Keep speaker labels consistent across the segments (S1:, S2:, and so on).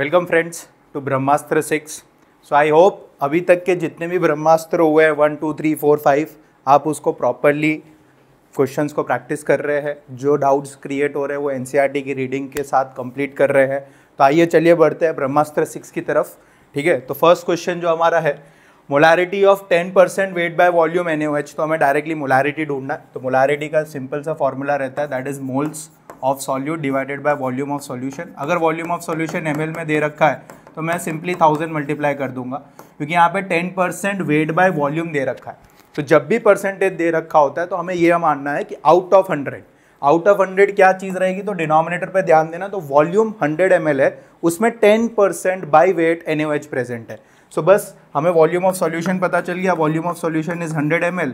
S1: Welcome friends to Brahmastra six so I hope अभी तक के जितने भी ब्रह्मास्त्र हुए हैं one two three four five आप उसको प्रॉपरली क्वेश्चंस को प्रैक्टिस कर रहे हैं जो डाउट्स क्रिएट हो रहे हैं वो एन e की रीडिंग के साथ कंप्लीट कर रहे हैं तो आइए चलिए बढ़ते हैं ब्रह्मास्त्र सिक्स की तरफ ठीक है तो फर्स्ट क्वेश्चन जो हमारा है molarity of ten percent weight by volume N तो हमें डायरेक्टली मोलारिटी ढूंढना है तो मोलारिटी का सिंपल सा फॉर्मूला रहता है that is moles of solute divided by volume of solution अगर वॉल्यूम ऑफ सॉल्यूशन एम में दे रखा है तो मैं सिंपली थाउजेंड मल्टीप्लाई कर दूंगा क्योंकि यहाँ पे ten percent weight by volume दे रखा है तो जब भी परसेंटेज दे रखा होता है तो हमें यह मानना है कि out of hundred out of hundred क्या चीज़ रहेगी तो डिनोमिनेटर पर ध्यान देना तो वॉल्यूम हंड्रेड एम है उसमें ten percent by weight N present है सो बस हमें वॉल्यूम ऑफ सॉल्यूशन पता चल गया volume of solution is hundred M L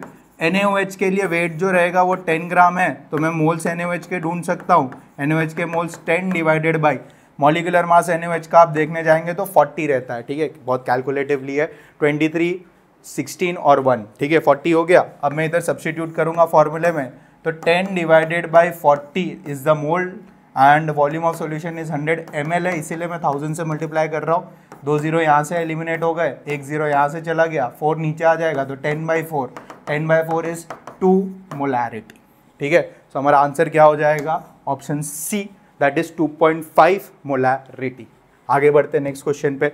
S1: के लिए वेट जो रहेगा वो टेन ग्राम है तो मैं मोल्स एन के ढूंढ सकता हूँ एन के moles ten divided by molecular mass N का आप देखने जाएंगे तो 40 रहता है ठीक है बहुत कैलकुलेटिवली है 23, 16 और 1 ठीक है 40 हो गया अब मैं इधर सब्सटीट्यूट करूँगा फॉर्मूले में तो 10 divided by 40 is the moles and volume of solution is 100 M है इसीलिए मैं थाउजेंड से मल्टीप्लाई कर रहा हूँ दो जीरो यहाँ से एलिमिनेट हो गए एक जीरो यहाँ से चला गया फोर नीचे आ जाएगा तो ten by four ten by four is two molarity ठीक है सो हमारा आंसर क्या हो जाएगा option C that is two point five molarity आगे बढ़ते नेक्स्ट क्वेश्चन पे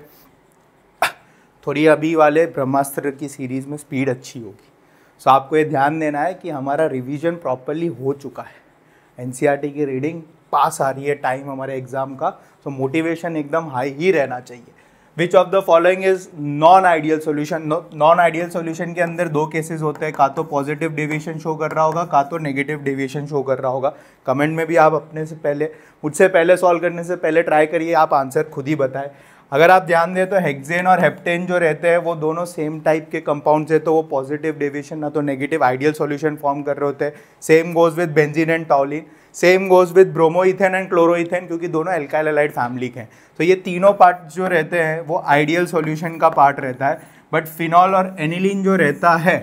S1: थोड़ी अभी वाले ब्रह्मास्त्र की सीरीज में स्पीड अच्छी होगी सो आपको ये ध्यान देना है कि हमारा रिविजन प्रॉपरली हो चुका है एन e की रीडिंग पास आ रही है टाइम हमारे एग्ज़ाम का सो मोटिवेशन एकदम हाई ही रहना चाहिए which of the following is non ideal solution non ideal solution के अंदर दो केसेस होते हैं का तो पॉजिटिव डिविएशन शो कर रहा होगा का तो नेगेटिव डेविएशन शो कर रहा होगा कमेंट में भी आप अपने से पहले मुझसे पहले सॉल्व करने से पहले ट्राई करिए आप आंसर खुद ही बताएं अगर आप ध्यान दें तो हेक्जेन और हेप्टेन जो रहते हैं वो दोनों सेम टाइप के कंपाउंड है तो वो पॉजिटिव डिविएशन ना तो नेगेटिव आइडियल सोल्यूशन फॉर्म कर रहे होते हैं same goes with benzene and toluene same goes with bromoethane and chloroethane क्योंकि दोनों एल्काइल फैमिली के हैं तो ये तीनों पार्ट जो रहते हैं वो आइडियल सॉल्यूशन का पार्ट रहता है बट फिनॉल और एनिलिन जो रहता है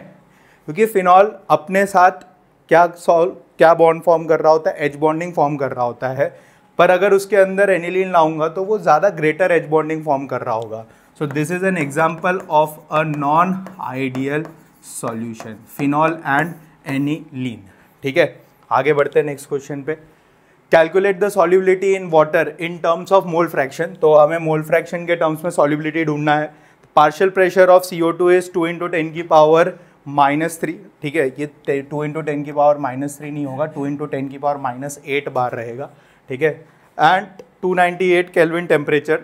S1: क्योंकि फिनॉल अपने साथ क्या सॉल्व क्या बॉन्ड फॉर्म कर रहा होता है एच बॉन्डिंग फॉर्म कर रहा होता है पर अगर उसके अंदर एनिलिन लाऊंगा तो वो ज़्यादा ग्रेटर एच बॉन्डिंग फॉर्म कर रहा होगा so this is an example of a non ideal solution phenol and aniline ठीक है आगे बढ़ते हैं नेक्स्ट क्वेश्चन पे calculate the solubility in water in terms of mole fraction तो हमें मोल फ्रैक्शन के टर्म्स में सॉल्युबिलिटी ढूंढना है partial pressure of C O two is two into ten की पावर माइनस थ्री ठीक है ये टू इंटू टेन की पावर माइनस थ्री नहीं होगा टू इंटू टेन की पावर माइनस एट बार रहेगा ठीक है and two ninety eight kelvin temperature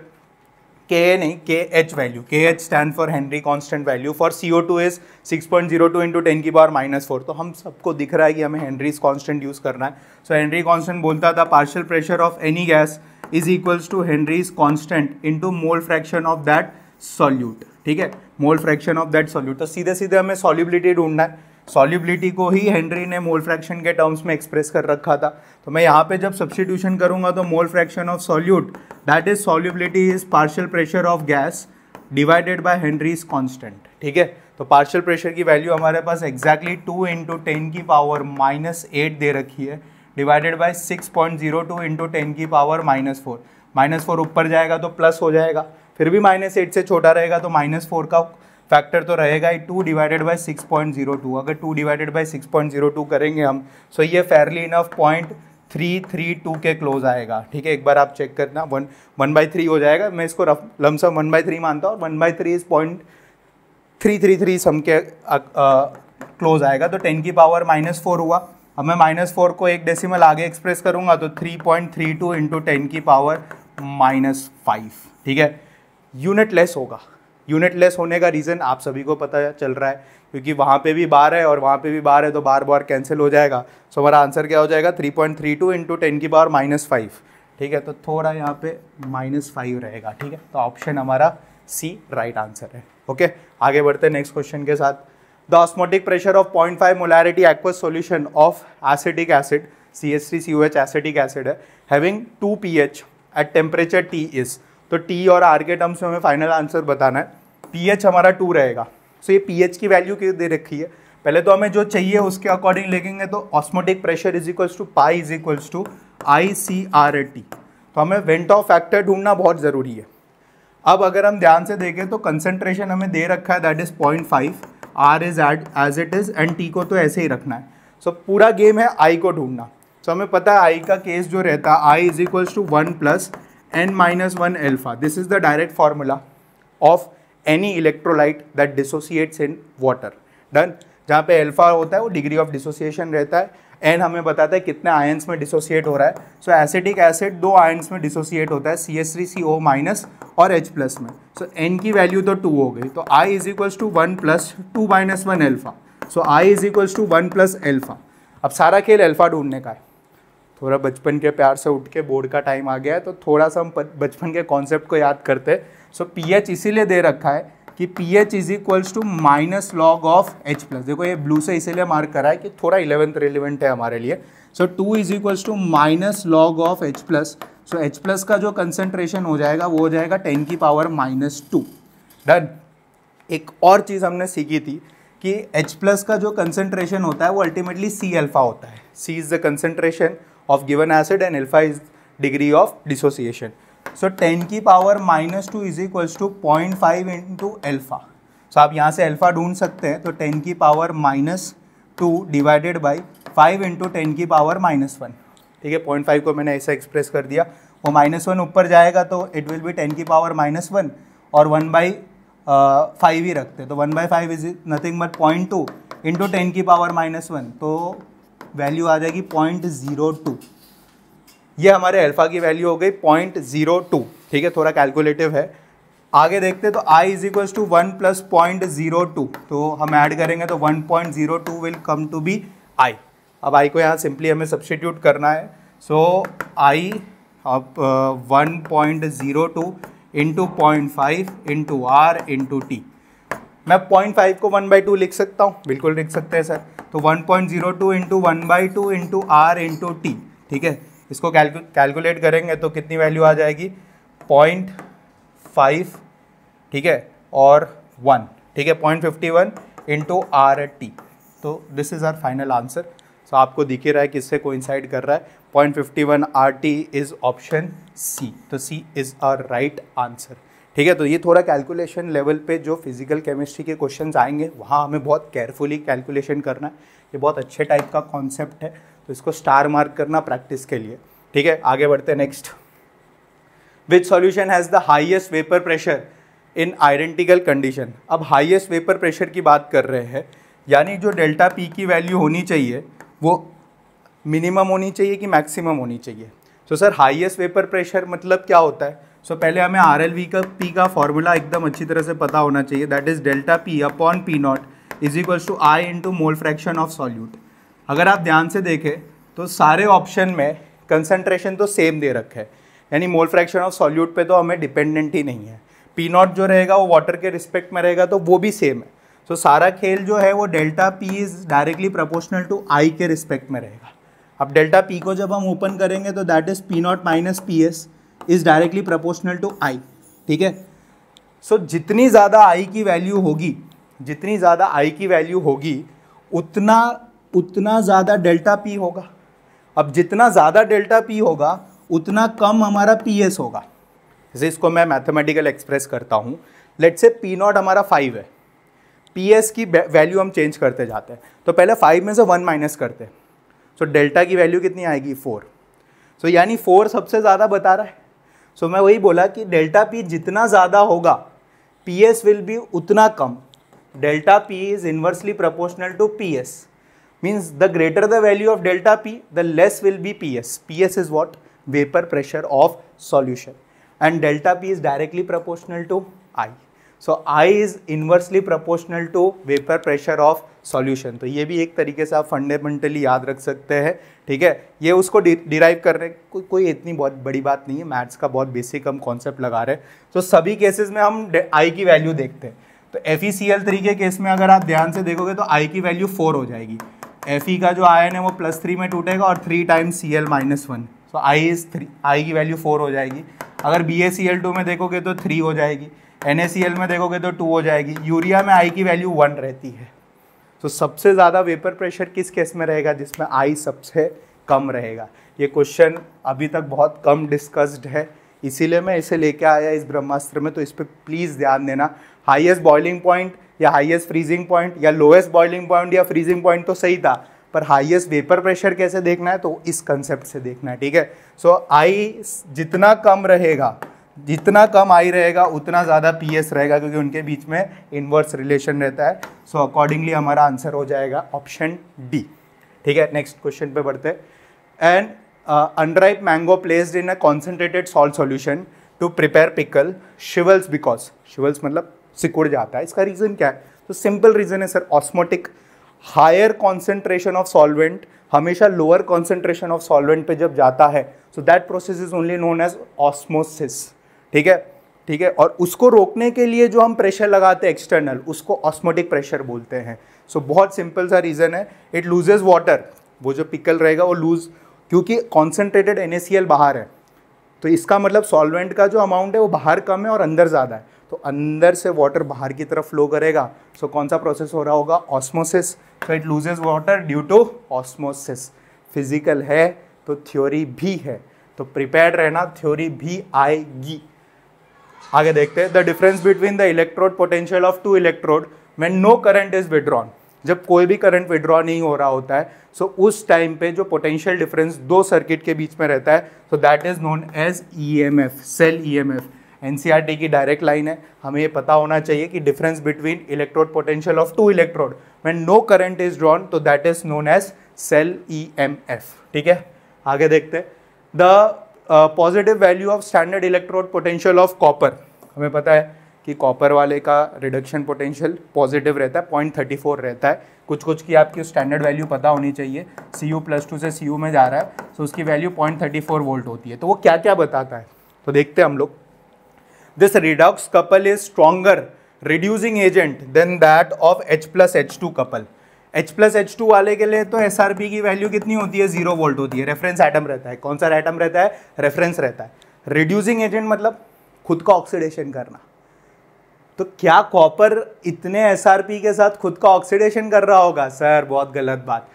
S1: K A नहीं K H value K H stands for Henry constant value for C O two is six point zero two into ten की power minus four तो हम सबको दिख रहा है कि हमें हेनरीज कॉन्स्टेंट यूज़ करना है सो हेनरी कॉन्स्टेंट बोलता था partial pressure of any gas is equals to Henry's constant into mole fraction of that solute ठीक है mole fraction of that solute तो सीधे सीधे हमें सॉल्यूबिलिटी ढूंढना है सॉल्युबिलिटी को ही हेनरी ने मोल फ्रैक्शन के टर्म्स में एक्सप्रेस कर रखा था तो मैं यहाँ पे जब सब्सटीट्यूशन करूँगा तो mole fraction of solute that is solubility is partial pressure of gas divided by Henry's constant ठीक है तो पार्शियल प्रेशर की वैल्यू हमारे पास एग्जैक्टली टू इंटू टेन की पावर माइनस एट दे रखी है divided by six point zero two into ten की power minus four minus four ऊपर जाएगा तो प्लस हो जाएगा फिर भी माइनस एट से छोटा रहेगा तो माइनस फोर का फैक्टर तो रहेगा ही two divided by six point zero two अगर two divided by six point zero two करेंगे हम सो ये fairly enough point three three two के क्लोज आएगा ठीक है एक बार आप चेक करना वन वन बाई थ्री हो जाएगा मैं इसको rough lumpsum one by three मानता हूँ one by three is point three three three some के क्लोज आएगा तो टेन की पावर माइनस फोर हुआ अब मैं माइनस फोर को एक डेसिमल आगे एक्सप्रेस करूँगा तो three point three two into ten की पावर माइनस फाइव ठीक है यूनिट लेस होगा यूनिट लेस होने का रीज़न आप सभी को पता चल रहा है क्योंकि वहाँ पे भी बार है और वहाँ पे भी बार है तो बार बार कैंसिल हो जाएगा सो हमारा आंसर क्या हो जाएगा three point three two into ten की बार माइनस फाइव ठीक है तो थोड़ा यहाँ पे माइनस फाइव रहेगा ठीक है तो ऑप्शन हमारा सी राइट आंसर है ओके आगे बढ़ते हैं नेक्स्ट क्वेश्चन के साथ the osmotic pressure of point five molarity aqueous solution of acetic acid C S three C O H acetic acid है having two P H at temperature T is तो T और R के terms में हमें final answer बताना है P H हमारा to रहेगा सो ये पी एच की वैल्यू क्यों दे रखी है पहले तो हमें जो चाहिए उसके अकॉर्डिंग लिखेंगे तो osmotic pressure is equals to pi is equals to I C R T तो हमें वेंट ऑफ फैक्टर ढूंढना बहुत ज़रूरी है अब अगर हम ध्यान से देखें तो कंसनट्रेशन हमें दे रखा है that is point five R is add as it is and T को तो ऐसे ही रखना है सो so, पूरा गेम है आई को ढूंढना सो so, हमें पता है आई का केस जो रहता है I is equals to one plus n minus 1 alpha. This is the direct formula of any electrolyte that dissociates in water. Done. जहाँ पे अल्फा होता है वो डिग्री ऑफ डिसोसिएशन रहता है एन हमें बताता है कितने आयंस में डिसोसिएट हो रहा है सो एसिडिक एसिड दो आयंस में डिसोसिएट होता है C S three C O minus और एच प्लस में सो so, एन की वैल्यू तो टू हो गई तो I is equals to one plus two minus one alpha so I is equals to one plus alpha अब सारा खेल एल्फा ढूंढने का है थोड़ा बचपन के प्यार से उठ के बोर्ड का टाइम आ गया है तो थोड़ा सा हम बचपन के कॉन्सेप्ट को याद करते हैं सो पी एच इसीलिए दे रखा है कि P H is equals to minus log of H plus देखो ये ब्लू से इसीलिए मार्क करा है कि थोड़ा इलेवेंथ रेलिवेंट है हमारे लिए so two is equals to minus log of H plus so H plus का जो कंसेंट्रेशन हो जाएगा वो हो जाएगा टेन की पावर माइनस टू डन एक और चीज़ हमने सीखी थी कि एच प्लस का जो कंसनट्रेशन होता है वो अल्टीमेटली सी अल्फ़ा होता है C is the concentration of given acid and alpha is degree of dissociation so ten की power minus two is equals to point five into alpha so आप यहाँ से एल्फा ढूंढ सकते हैं तो टेन की power minus two divided by five into ten की पावर माइनस वन ठीक है पॉइंट फाइव को मैंने ऐसा एक्सप्रेस कर दिया वो माइनस वन ऊपर जाएगा तो इट विल बी टेन की पावर माइनस वन और वन बाई फाइव ही रखते तो one by five is nothing but point two into ten की पावर माइनस वन तो वैल्यू आ जाएगी पॉइंट ज़ीरो टू ये हमारे अल्फ़ा की वैल्यू हो गई पॉइंट ज़ीरो टू ठीक है थोड़ा कैलकुलेटिव है आगे देखते तो I is equals to one plus point zero two तो हम ऐड करेंगे तो one point zero two will come to be I अब आई को यहाँ सिंपली हमें सब्सटीट्यूट करना है सो आई अब one point zero two into point five into R into T मैं पॉइंट फाइव को वन बाई टू लिख सकता हूँ बिल्कुल लिख सकते हैं सर तो one point zero two into one by two into R into T ठीक है इसको कैलकुलेट करेंगे तो कितनी वैल्यू आ जाएगी पॉइंट फाइव ठीक है और वन ठीक है point fifty one into R T तो this is our final answer so आपको दिख रहा है किससे कोइंसाइड कर रहा है point fifty one R T is option C तो C is our right answer ठीक है तो ये थोड़ा कैलकुलेशन लेवल पे जो फिजिकल केमिस्ट्री के क्वेश्चन आएंगे वहाँ हमें बहुत केयरफुली कैलकुलेशन करना है ये बहुत अच्छे टाइप का कॉन्सेप्ट है तो इसको स्टार मार्क करना प्रैक्टिस के लिए ठीक है आगे बढ़ते हैं next which solution has the highest vapour pressure in identical condition अब हाइएस्ट वेपर प्रेशर की बात कर रहे हैं यानी जो डेल्टा पी की वैल्यू होनी चाहिए वो मिनिमम होनी चाहिए कि मैक्सिमम होनी चाहिए तो सर हाइएस्ट वेपर प्रेशर मतलब क्या होता है सो so, पहले हमें आर एल वी का पी का फॉर्मूला एकदम अच्छी तरह से पता होना चाहिए that is delta P upon P not is equals to I to mole fraction of solute अगर आप ध्यान से देखें तो सारे ऑप्शन में कंसनट्रेशन तो सेम दे रखे है यानी मोल फ्रैक्शन ऑफ सॉल्यूट पे तो हमें डिपेंडेंट ही नहीं है पी नॉट जो रहेगा वो वाटर के रिस्पेक्ट में रहेगा तो वो भी सेम है सो so, सारा खेल जो है वो delta P is directly proportional to I के रिस्पेक्ट में रहेगा अब डेल्टा पी को जब हम ओपन करेंगे तो that is P naught minus P S is directly proportional to I ठीक है सो जितनी ज़्यादा आई की वैल्यू होगी जितनी ज़्यादा आई की वैल्यू होगी उतना उतना ज़्यादा डेल्टा पी होगा अब जितना ज़्यादा डेल्टा पी होगा उतना कम हमारा पी एस होगा जैसे इसको मैं मैथमेटिकल एक्सप्रेस करता हूँ लेट से पी नॉट हमारा फाइव है पी एस की वैल्यू हम चेंज करते जाते हैं तो पहले फाइव में से वन माइनस करते हैं सो डेल्टा की वैल्यू कितनी आएगी फोर सो so, यानी फोर सबसे ज़्यादा बता रहा है सो so, मैं वही बोला कि डेल्टा पी जितना ज़्यादा होगा पी एस विल बी उतना कम delta P is inversely proportional to P S means the greater the value of delta P the less will be P S P S is what vapour pressure of solution and delta P is directly proportional to I so I is inversely proportional to vapour pressure of solution तो ये भी एक तरीके से आप fundamentally याद रख सकते हैं ठीक है ये उसको डिराइव कर हैं को, कोई इतनी बहुत बड़ी बात नहीं है मैथ्स का बहुत बेसिक हम कॉन्सेप्ट लगा रहे हैं तो सभी केसेस में हम आई की वैल्यू देखते हैं तो F E C L three के केस में अगर आप ध्यान से देखोगे तो आई की वैल्यू फोर हो जाएगी एफ ई e का जो आयन है वो प्लस थ्री में टूटेगा और three time C L minus one so I is three I की वैल्यू फोर हो जाएगी अगर B A C L two में देखोगे तो थ्री हो जाएगी एन ए सी एल में देखोगे तो टू हो जाएगी यूरिया में आई की वैल्यू वन रहती है तो सबसे ज़्यादा वेपर प्रेशर किस केस में रहेगा जिसमें आई सबसे कम रहेगा ये क्वेश्चन अभी तक बहुत कम डिस्कस्ड है इसीलिए मैं इसे लेके आया इस ब्रह्मास्त्र में तो इस पर प्लीज़ ध्यान देना हाईएस्ट बॉइलिंग पॉइंट या हाईएस्ट फ्रीजिंग पॉइंट या लोएस्ट बॉइलिंग पॉइंट या फ्रीजिंग पॉइंट तो सही था पर हाईएस्ट वेपर प्रेशर कैसे देखना है तो इस कंसेप्ट से देखना है ठीक है सो आई जितना कम रहेगा जितना कम आई रहेगा उतना ज़्यादा पी एस रहेगा क्योंकि उनके बीच में इनवर्स रिलेशन रहता है सो अकॉर्डिंगली हमारा आंसर हो जाएगा ऑप्शन डी ठीक है नेक्स्ट क्वेश्चन पे बढ़ते and unripe mango placed in a concentrated salt solution to prepare pickle shrivels because shrivels मतलब सिकुड़ जाता है इसका रीज़न क्या है तो सिंपल रीज़न है sir osmotic higher concentration of solvent हमेशा लोअर कॉन्सेंट्रेशन ऑफ सॉल्वेंट पे जब जाता है so that process is only known as osmosis ठीक है ठीक है और उसको रोकने के लिए जो हम प्रेशर लगाते हैं एक्सटर्नल उसको ऑस्मोटिक प्रेशर बोलते हैं सो so, बहुत सिंपल सा रीज़न है इट लूजेज वाटर वो जो पिकल रहेगा वो लूज क्योंकि कॉन्सेंट्रेटेड एन बाहर है तो इसका मतलब सॉल्वेंट का जो अमाउंट है वो बाहर कम है और अंदर ज़्यादा है तो अंदर से वाटर बाहर की तरफ फ्लो करेगा सो so, कौन सा प्रोसेस हो रहा होगा osmosis so it loses water due to osmosis physical है तो थ्योरी भी है तो प्रिपेयर रहना थ्योरी भी आएगी आगे देखते हैं the difference between the electrode potential of two electrode when no current is withdrawn जब कोई भी करंट विड्रॉ नहीं हो रहा होता है सो so उस टाइम पे जो पोटेंशियल डिफरेंस दो सर्किट के बीच में रहता है so that is known as E M F cell E M F N C R T की डायरेक्ट लाइन है हमें ये पता होना चाहिए कि difference between electrode potential of two electrode when no current is drawn तो that is known as cell E M F ठीक है आगे देखते हैं the positive value of standard electrode potential of copper हमें पता है कि कॉपर वाले का रिडक्शन पोटेंशियल पॉजिटिव रहता है पॉइंट थर्टी फोर रहता है कुछ कुछ की आपकी स्टैंडर्ड वैल्यू पता होनी चाहिए सी यू प्लस टू से सी यू में जा रहा है सो तो उसकी value point thirty four volt होती है तो वो क्या क्या बताता है तो देखते हैं हम लोग this redox couple is stronger reducing agent than that of H plus H two couple H plus H two वाले के लिए तो एस आर पी की वैल्यू कितनी होती है जीरो वोल्ट होती है रेफरेंस आइटम रहता है कौन सा आइटम रहता है रेफरेंस रहता है रिड्यूसिंग एजेंट मतलब खुद का ऑक्सीडेशन करना तो क्या कॉपर इतने एस के साथ खुद का ऑक्सीडेशन कर रहा होगा सर बहुत गलत बात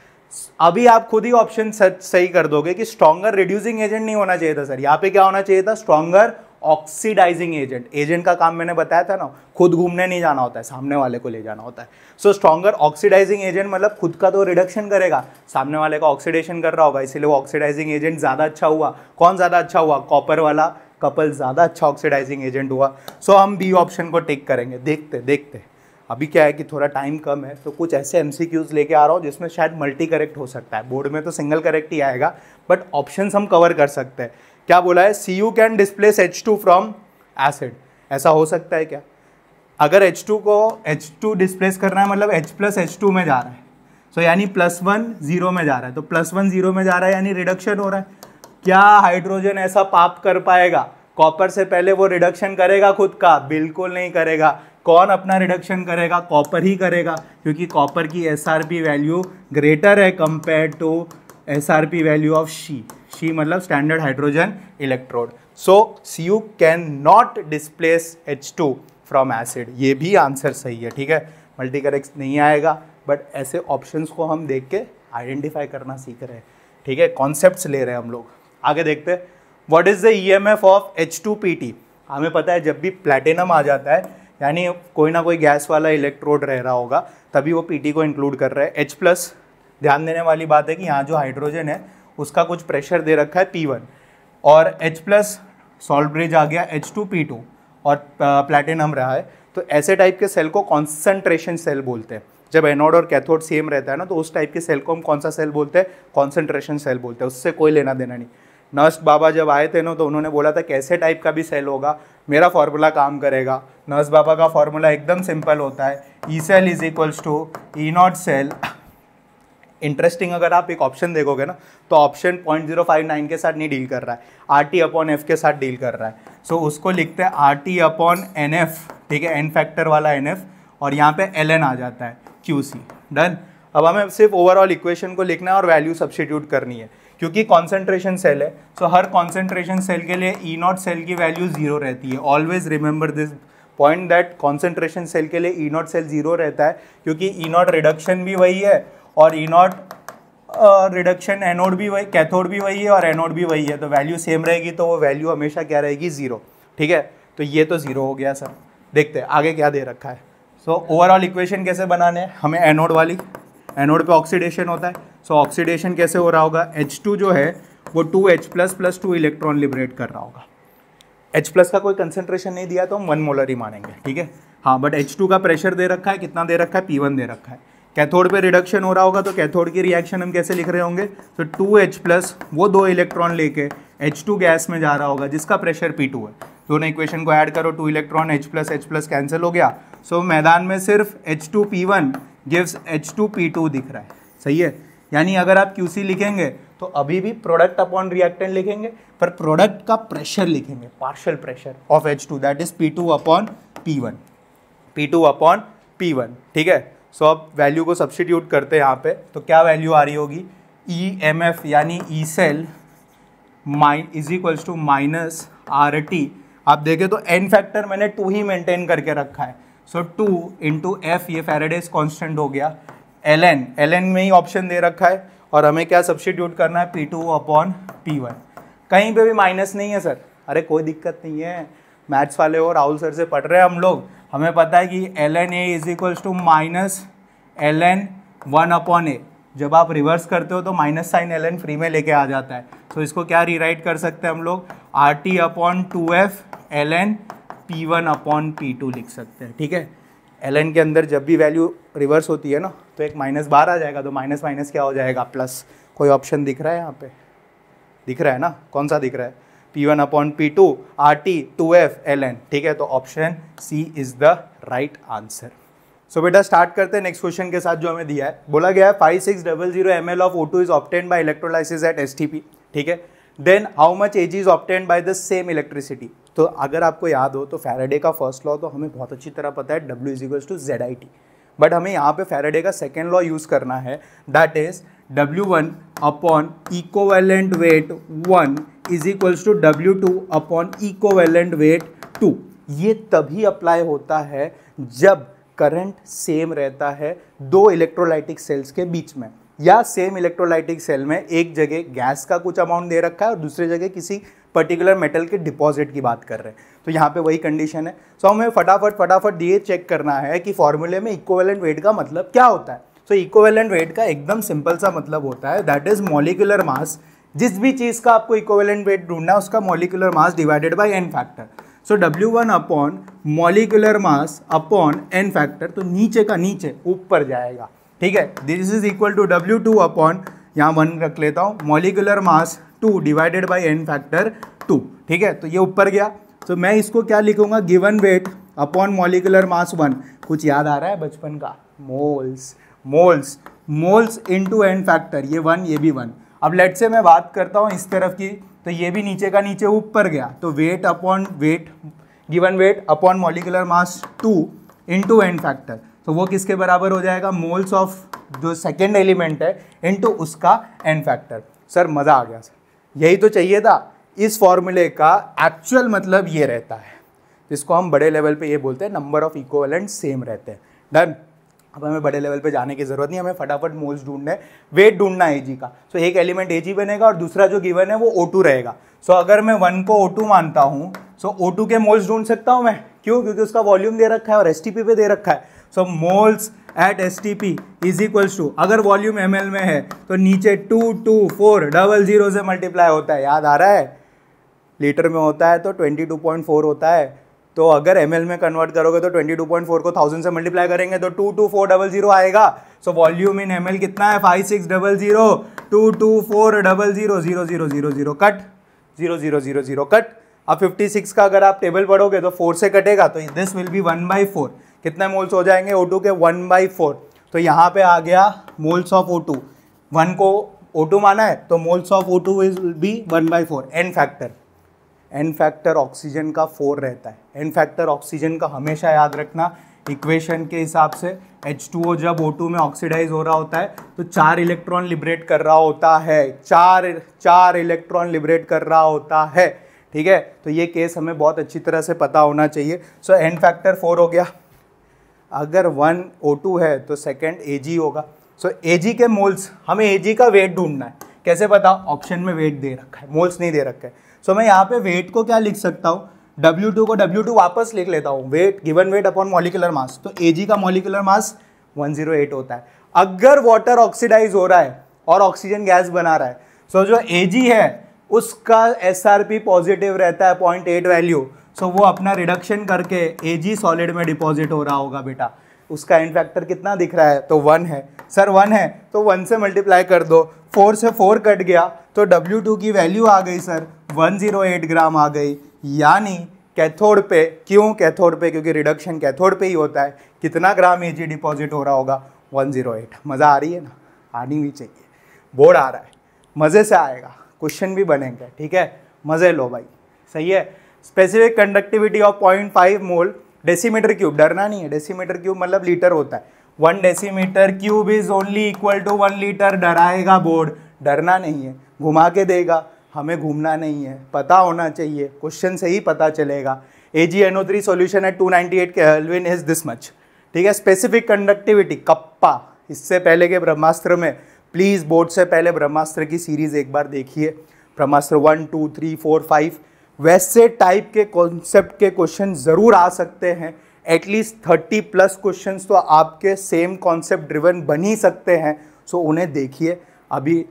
S1: अभी आप खुद ही ऑप्शन सही कर दोगे कि स्ट्रॉन्गर रिड्यूसिंग एजेंट नहीं होना चाहिए था सर यहाँ पे क्या होना चाहिए था स्ट्रॉन्गर ऑक्सीडाइजिंग एजेंट एजेंट का काम मैंने बताया था ना खुद घूमने नहीं जाना होता है सामने वाले को ले जाना होता है सो स्ट्रॉगर ऑक्सीडाइजिंग एजेंट मतलब खुद का तो रिडक्शन करेगा सामने वाले का ऑक्सीडेशन कर रहा होगा इसीलिए वो ऑक्सीडाइजिंग एजेंट ज़्यादा अच्छा हुआ कौन ज़्यादा अच्छा हुआ कॉपर वाला कपल ज़्यादा अच्छा ऑक्सीडाइजिंग एजेंट हुआ सो हम बी ऑप्शन को टेक करेंगे देखते देखते अभी क्या है कि थोड़ा टाइम कम है तो कुछ ऐसे एम लेके आ रहा हूँ जिसमें शायद मल्टी करेक्ट हो सकता है बोर्ड में तो सिंगल करेक्ट ही आएगा बट ऑप्शन हम कवर कर सकते हैं क्या बोला है C U can displace H two from acid ऐसा हो सकता है क्या अगर एच टू को एच टू डिस्प्लेस करना है मतलब एच प्लस एच टू में जा रहा है सो so, यानी प्लस वन जीरो में जा रहा है तो प्लस वन जीरो में जा रहा है यानी रिडक्शन हो रहा है क्या हाइड्रोजन ऐसा पाप कर पाएगा कॉपर से पहले वो रिडक्शन करेगा खुद का बिल्कुल नहीं करेगा कौन अपना रिडक्शन करेगा कॉपर ही करेगा क्योंकि कॉपर की एस वैल्यू ग्रेटर है compare to S value of SHE SHE मतलब standard hydrogen electrode so C U can not displace H two from acid ये भी आंसर सही है ठीक है मल्टी करेक्ट नहीं आएगा बट ऐसे ऑप्शंस को हम देख के आइडेंटिफाई करना सीख रहे हैं ठीक है कॉन्सेप्ट ले रहे हैं हम लोग आगे देखते हैं what is the EMF of H two P T हमें पता है जब भी प्लेटिनम आ जाता है यानी कोई ना कोई गैस वाला इलेक्ट्रोड रह रहा होगा तभी वो पीटी को इंक्लूड कर रहा है एच प्लस ध्यान देने वाली बात है कि यहाँ जो हाइड्रोजन है उसका कुछ प्रेशर दे रखा है पी वन और एच प्लस सॉल्ट ब्रिज आ गया एच टू पी टू और प्लेटिनम रहा है तो ऐसे टाइप के सेल को कॉन्सेंट्रेशन सेल बोलते हैं जब एनोड और कैथोड सेम रहता है ना तो उस टाइप के सेल को हम कौन सा सेल बोलते हैं कॉन्सेंट्रेशन सेल बोलते हैं उससे कोई लेना देना नहीं नर्स्ट बाबा जब आए थे ना तो उन्होंने बोला था कैसे टाइप का भी सेल होगा मेरा फार्मूला काम करेगा नर्स बाबा का फार्मूला एकदम सिंपल होता है E cell is equals to E naught cell interesting अगर आप एक ऑप्शन देखोगे ना तो option point zero five nine के साथ नहीं डील कर रहा है आर टी अपॉन एफ के साथ डील कर रहा है सो so, उसको लिखते हैं R T upon N F ठीक है एन फैक्टर वाला एन एफ और यहाँ पे एल एन आ जाता है क्यू सी डन अब हमें सिर्फ ओवरऑल इक्वेशन को लिखना है और वैल्यू सब्सटीट्यूट करनी है क्योंकि कॉन्सेंट्रेशन सेल है सो so हर कॉन्सेंट्रेशन सेल के लिए ई नॉट सेल की वैल्यू ज़ीरो रहती है always remember this point that concentration cell के लिए ई नॉट सेल ज़ीरो रहता है क्योंकि ई नॉट रिडक्शन भी वही है और ई नॉट रिडक्शन एनोड भी वही कैथोड भी वही है और एनोड भी वही है तो वैल्यू सेम रहेगी तो वो वैल्यू हमेशा क्या रहेगी ज़ीरो ठीक है तो ये तो ज़ीरो हो गया सर देखते हैं आगे क्या दे रखा है सो ओवरऑल इक्वेशन कैसे बनाने हैं हमें एनोड वाली एनोड पे ऑक्सीडेशन होता है सो so, ऑक्सीडेशन कैसे हो रहा होगा एच टू जो है वो two H plus plus two electron liberate कर रहा होगा एच प्लस का कोई कंसेंट्रेशन नहीं दिया तो हम वन मोलर ही मानेंगे ठीक है हाँ बट एच टू का प्रेशर दे रखा है कितना दे रखा है पी वन दे रखा है कैथोड पे रिडक्शन हो रहा होगा तो कैथोड की रिएक्शन हम कैसे लिख रहे होंगे तो टू एच प्लस वो दो इलेक्ट्रॉन लेके एच टू गैस में जा रहा होगा जिसका प्रेशर पी टू है दोनों इक्वेशन को ऐड करो two electron H plus H plus cancel हो गया सो so, मैदान में सिर्फ H two P one gives H two P two दिख रहा है सही है यानी अगर आप क्यू सी लिखेंगे तो अभी भी प्रोडक्ट अपॉन रिएक्टेंट लिखेंगे पर प्रोडक्ट का प्रेशर लिखेंगे partial pressure of H two that is P two upon P one P two upon P one ठीक है सो अब वैल्यू को सब्सटीट्यूट करते हैं यहाँ पे तो क्या वैल्यू आ रही होगी ई एम एफ यानी ई सेल माइन is equals to minus R T आप देखें तो एन फैक्टर मैंने टू ही मेंटेन करके रखा है सो टू इंटू एफ ये फेराडेज कॉन्स्टेंट हो गया एल एन एल एन में ही ऑप्शन दे रखा है और हमें क्या सब्सटीट्यूट करना है P two upon P one कहीं पे भी माइनस नहीं है सर अरे कोई दिक्कत नहीं है मैथ्स वाले हो राहुल सर से पढ़ रहे हैं हम लोग हमें पता है कि L N A is equals to minus L N one upon A जब आप रिवर्स करते हो तो minus sign L N free में लेके आ जाता है तो so इसको क्या रीराइट कर सकते हैं हम लोग R T upon two F L N P one upon P two लिख सकते हैं ठीक है एल एन के अंदर जब भी वैल्यू रिवर्स होती है ना तो एक माइनस बार आ जाएगा तो माइनस माइनस क्या हो जाएगा प्लस कोई ऑप्शन दिख रहा है यहाँ पे दिख रहा है ना कौन सा दिख रहा है P one upon P two R T two F L N ठीक है तो option C is the right answer so बेटा स्टार्ट करते हैं नेक्स्ट क्वेश्चन के साथ जो हमें दिया है बोला गया है five six double zero M L of O two is obtain by electrolysis at S T P ठीक है then how much Ag is obtain by the same electricity तो अगर आपको याद हो तो फैराडे का फर्स्ट लॉ तो हमें बहुत अच्छी तरह पता है W is equals to Z I T but हमें यहाँ पे फैराडे का सेकेंड लॉ यूज़ करना है that is W one upon equivalent weight one is equals to W two upon equivalent weight two ये तभी अप्लाई होता है जब करंट सेम रहता है दो इलेक्ट्रोलाइटिक सेल्स के बीच में या सेम इलेक्ट्रोलाइटिक सेल में एक जगह गैस का कुछ अमाउंट दे रखा है और दूसरी जगह किसी पर्टिकुलर मेटल के डिपॉजिट की बात कर रहे हैं तो यहाँ पे वही कंडीशन है सो so, हमें फटाफट फटाफट ये चेक करना है कि फॉर्मूले में इक्वेलेंट वेट का मतलब क्या होता है सो इक्वेलेंट वेट का एकदम सिंपल सा मतलब होता है दैट इज़ मॉलिकुलर मास जिस भी चीज़ का आपको इक्वेलेंट वेट ढूंढना है उसका molecular mass divided by N factor so W one upon molecular mass upon N factor तो नीचे का नीचे ऊपर जाएगा ठीक है this is equal to W two upon यहाँ वन रख लेता हूँ molecular mass two divided by N factor two ठीक है तो ये ऊपर गया तो मैं इसको क्या लिखूंगा given weight upon molecular mass one कुछ याद आ रहा है बचपन का moles moles moles to N factor ये वन ये भी वन अब लेट से मैं बात करता हूँ इस तरफ की तो ये भी नीचे का नीचे ऊपर गया तो weight upon weight given weight upon molecular mass two into N factor तो वो किसके बराबर हो जाएगा मोल्स ऑफ जो सेकेंड एलिमेंट है इंटू उसका एन फैक्टर सर मज़ा आ गया सर यही तो चाहिए था इस फॉर्मूले का एक्चुअल मतलब ये रहता है जिसको हम बड़े लेवल पे ये बोलते हैं नंबर ऑफ इक्वलेंट सेम रहते हैं डन अब हमें बड़े लेवल पे जाने की जरूरत नहीं हमें फटाफट मोल्स ढूंढने वेट ढूंढना है एजी का सो so, एक एलिमेंट ए बनेगा और दूसरा जो गिवन है वो ओ रहेगा सो so, अगर मैं वन को ओ मानता हूँ सो so, ओ के मोल्स ढूंढ सकता हूँ मैं क्यों क्योंकि उसका वॉल्यूम दे रखा है और एस पे दे रखा है so moles at S T P is equals to अगर वॉल्यूम एम एल में है तो नीचे two two four double zero से मल्टीप्लाई होता है याद आ रहा है लीटर में होता है तो ट्वेंटी टू पॉइंट फोर होता है तो अगर एम एल में कन्वर्ट करोगे तो ट्वेंटी टू पॉइंट फोर को थाउजेंड से मल्टीप्लाई करेंगे तो two two four double zero आएगा so volume in M L कितना है five six double zero two two four double zero zero zero zero zero cut zero zero zero zero cut अब fifty six का अगर आप table पढ़ोगे तो four से कटेगा तो this will be one by four कितने मोल्स हो जाएंगे ओ के वन बाई फोर तो यहाँ पे आ गया moles of O two one को ओ टू माना है तो moles of O two is be one by four N factor N factor oxygen का फोर रहता है एन फैक्टर ऑक्सीजन का हमेशा याद रखना इक्वेशन के हिसाब से H2O जब O2 में ऑक्सीडाइज हो रहा होता है तो चार इलेक्ट्रॉन लिबरेट कर रहा होता है चार चार इलेक्ट्रॉन लिबरेट कर रहा होता है ठीक है तो ये केस हमें बहुत अच्छी तरह से पता होना चाहिए सो एन फैक्टर फोर हो गया अगर वन ओ टू है तो सेकेंड ए जी होगा सो so, ए जी के मोल्स हमें ए जी का वेट ढूंढना है कैसे पता ऑप्शन में वेट दे रखा है मोल्स नहीं दे रखा है सो so, मैं यहाँ पे वेट को क्या लिख सकता हूँ डब्ल्यू टू को डब्ल्यू टू वापस लिख लेता हूँ weight given weight upon molecular mass तो ए जी का molecular mass one zero eight होता है अगर वाटर ऑक्सीडाइज हो रहा है और ऑक्सीजन गैस बना रहा है सो so, जो ए जी है उसका एस आर पी पॉजिटिव रहता है पॉइंट एट वैल्यू सो वो अपना रिडक्शन करके ए जी सॉलिड में डिपॉजिट हो रहा होगा बेटा उसका एंड फैक्टर कितना दिख रहा है तो वन है सर वन है तो वन से मल्टीप्लाई कर दो फोर से फोर कट गया तो डब्ल्यू टू की वैल्यू आ गई sir one zero eight gram आ गई यानी कैथोड पे क्यों कैथोड पे क्योंकि रिडक्शन कैथोड पे ही होता है कितना ग्राम ए जी डिपॉजिट हो रहा होगा वन जीरो एट मज़ा आ रही है ना आनी भी चाहिए बोर्ड आ रहा है मज़े से आएगा क्वेश्चन भी बनेंगे ठीक है मज़े लो भाई सही है specific conductivity of point five mole decimetre cube डरना नहीं है डेसीमीटर क्यूब मतलब लीटर होता है one decimetre cube is only equal to one litre डराएगा बोर्ड डरना नहीं है घुमा के देगा हमें घूमना नहीं है पता होना चाहिए क्वेश्चन से ही पता चलेगा A G N O three solution है two ninety eight kelvin is this much ठीक है स्पेसिफिक कंडक्टिविटी कप्पा इससे पहले के ब्रह्मास्त्र में प्लीज़ बोर्ड से पहले ब्रह्मास्त्र की सीरीज़ एक बार देखिए Brahmastra one two three four five वैसे टाइप के कॉन्सेप्ट के क्वेश्चन ज़रूर आ सकते हैं एटलीस्ट थर्टी प्लस क्वेश्चन तो आपके सेम कॉन्सेप्ट ड्रिवन बन ही सकते हैं सो so, उन्हें देखिए अभी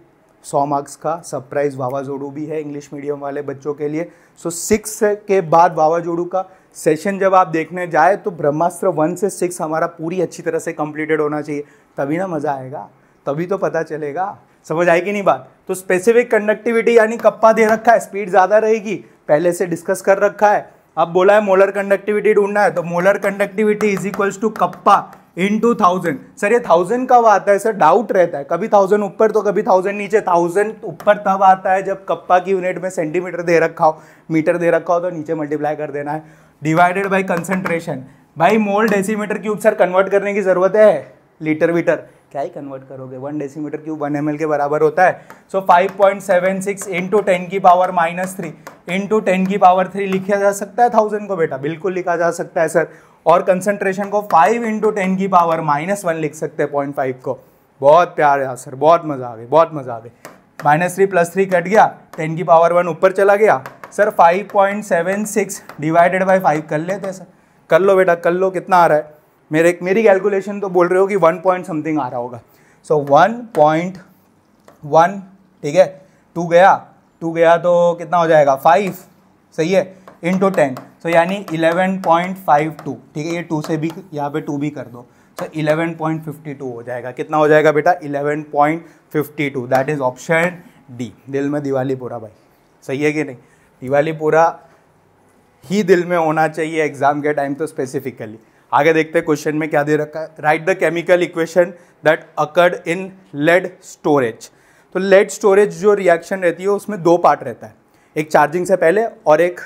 S1: सौ मार्क्स का सरप्राइज जोड़ू भी है इंग्लिश मीडियम वाले बच्चों के लिए सो so, सिक्स के बाद जोड़ू का सेशन जब आप देखने जाए तो ब्रह्मास्त्र वन से सिक्स हमारा पूरी अच्छी तरह से कंप्लीटेड होना चाहिए तभी ना मज़ा आएगा तभी तो पता चलेगा समझ आएगी नहीं बात तो स्पेसिफिक कंडक्टिविटी यानी कप्पा दे रखा है स्पीड ज़्यादा रहेगी पहले से डिस्कस कर रखा है अब बोला है मोलर कंडक्टिविटी ढूंढना है तो molar conductivity is equals to kappa into thousand sir ये थाउजेंड कब आता है सर डाउट रहता है कभी थाउजेंड ऊपर तो कभी थाउजेंड नीचे थाउजेंड ऊपर तब आता है जब कप्पा की यूनिट में सेंटीमीटर दे रखा हो मीटर दे रखा हो तो नीचे मल्टीप्लाई कर देना है डिवाइडेड बाई कंसेंट्रेशन भाई mole decimetre cube sir convert करने की ज़रूरत है लीटर वीटर क्या ही कन्वर्ट करोगे one decimetre cube one M के बराबर होता है so five point seven six into ten की power minus three into ten की पावर थ्री लिखा जा सकता है थाउजेंड को बेटा बिल्कुल लिखा जा सकता है सर और कंसनट्रेशन को फाइव इंटू टेन की पावर माइनस वन लिख सकते हैं पॉइंट फाइव को बहुत प्यार है सर बहुत मज़ा आ गई बहुत मज़ा आ गई minus three plus three cut गया टेन की पावर वन ऊपर चला गया sir five point seven six divided by five कर लेते हैं सर कर लो बेटा कर लो कितना आ रहा है मेरे मेरी कैलकुलेशन तो बोल रहे हो कि वन पॉइंट समथिंग आ रहा होगा सो वन पॉइंट वन ठीक है टू गया टू गया तो कितना हो जाएगा फाइव सही है इंटू टेन सो यानी इलेवन पॉइंट फाइव टू ठीक है ये टू से भी यहाँ पे टू भी कर दो so eleven point fifty two हो जाएगा कितना हो जाएगा बेटा eleven point fifty two that is option D दिल में दिवाली पूरा भाई सही है कि नहीं दिवाली पूरा ही दिल में होना चाहिए एग्ज़ाम के टाइम तो स्पेसिफिकली आगे देखते हैं क्वेश्चन में क्या दे रखा है write the chemical equation that occurred in lead storage तो लेड स्टोरेज जो रिएक्शन रहती है उसमें दो पार्ट रहता है एक चार्जिंग से पहले और एक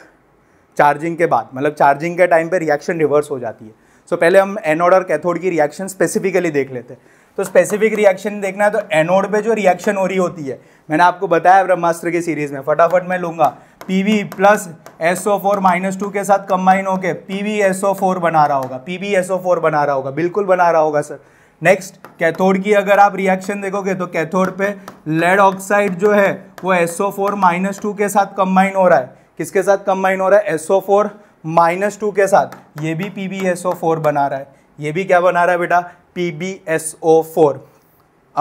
S1: चार्जिंग के बाद मतलब चार्जिंग के टाइम पे रिएक्शन रिवर्स हो जाती है सो so, पहले हम एनोड और कैथोड की रिएक्शन स्पेसिफिकली देख लेते हैं तो स्पेसिफिक रिएक्शन देखना है तो एनोड पे जो रिएक्शन हो रही होती है मैंने आपको बताया ब्रह्मास्त्र की सीरीज में फटाफट मैं लूंगा P B plus S O four minus two के साथ कंबाइन होकर P B S O four बना रहा होगा P B S O four बना रहा होगा बिल्कुल बना रहा होगा सर नेक्स्ट कैथोड की अगर आप रिएक्शन देखोगे तो कैथोड पे लेड ऑक्साइड जो है वो S O four minus two के साथ कंबाइन हो रहा है किसके साथ कंबाइन हो रहा है S O four minus two के साथ ये भी P B S O four बना रहा है ये भी क्या बना रहा है बेटा P B S O four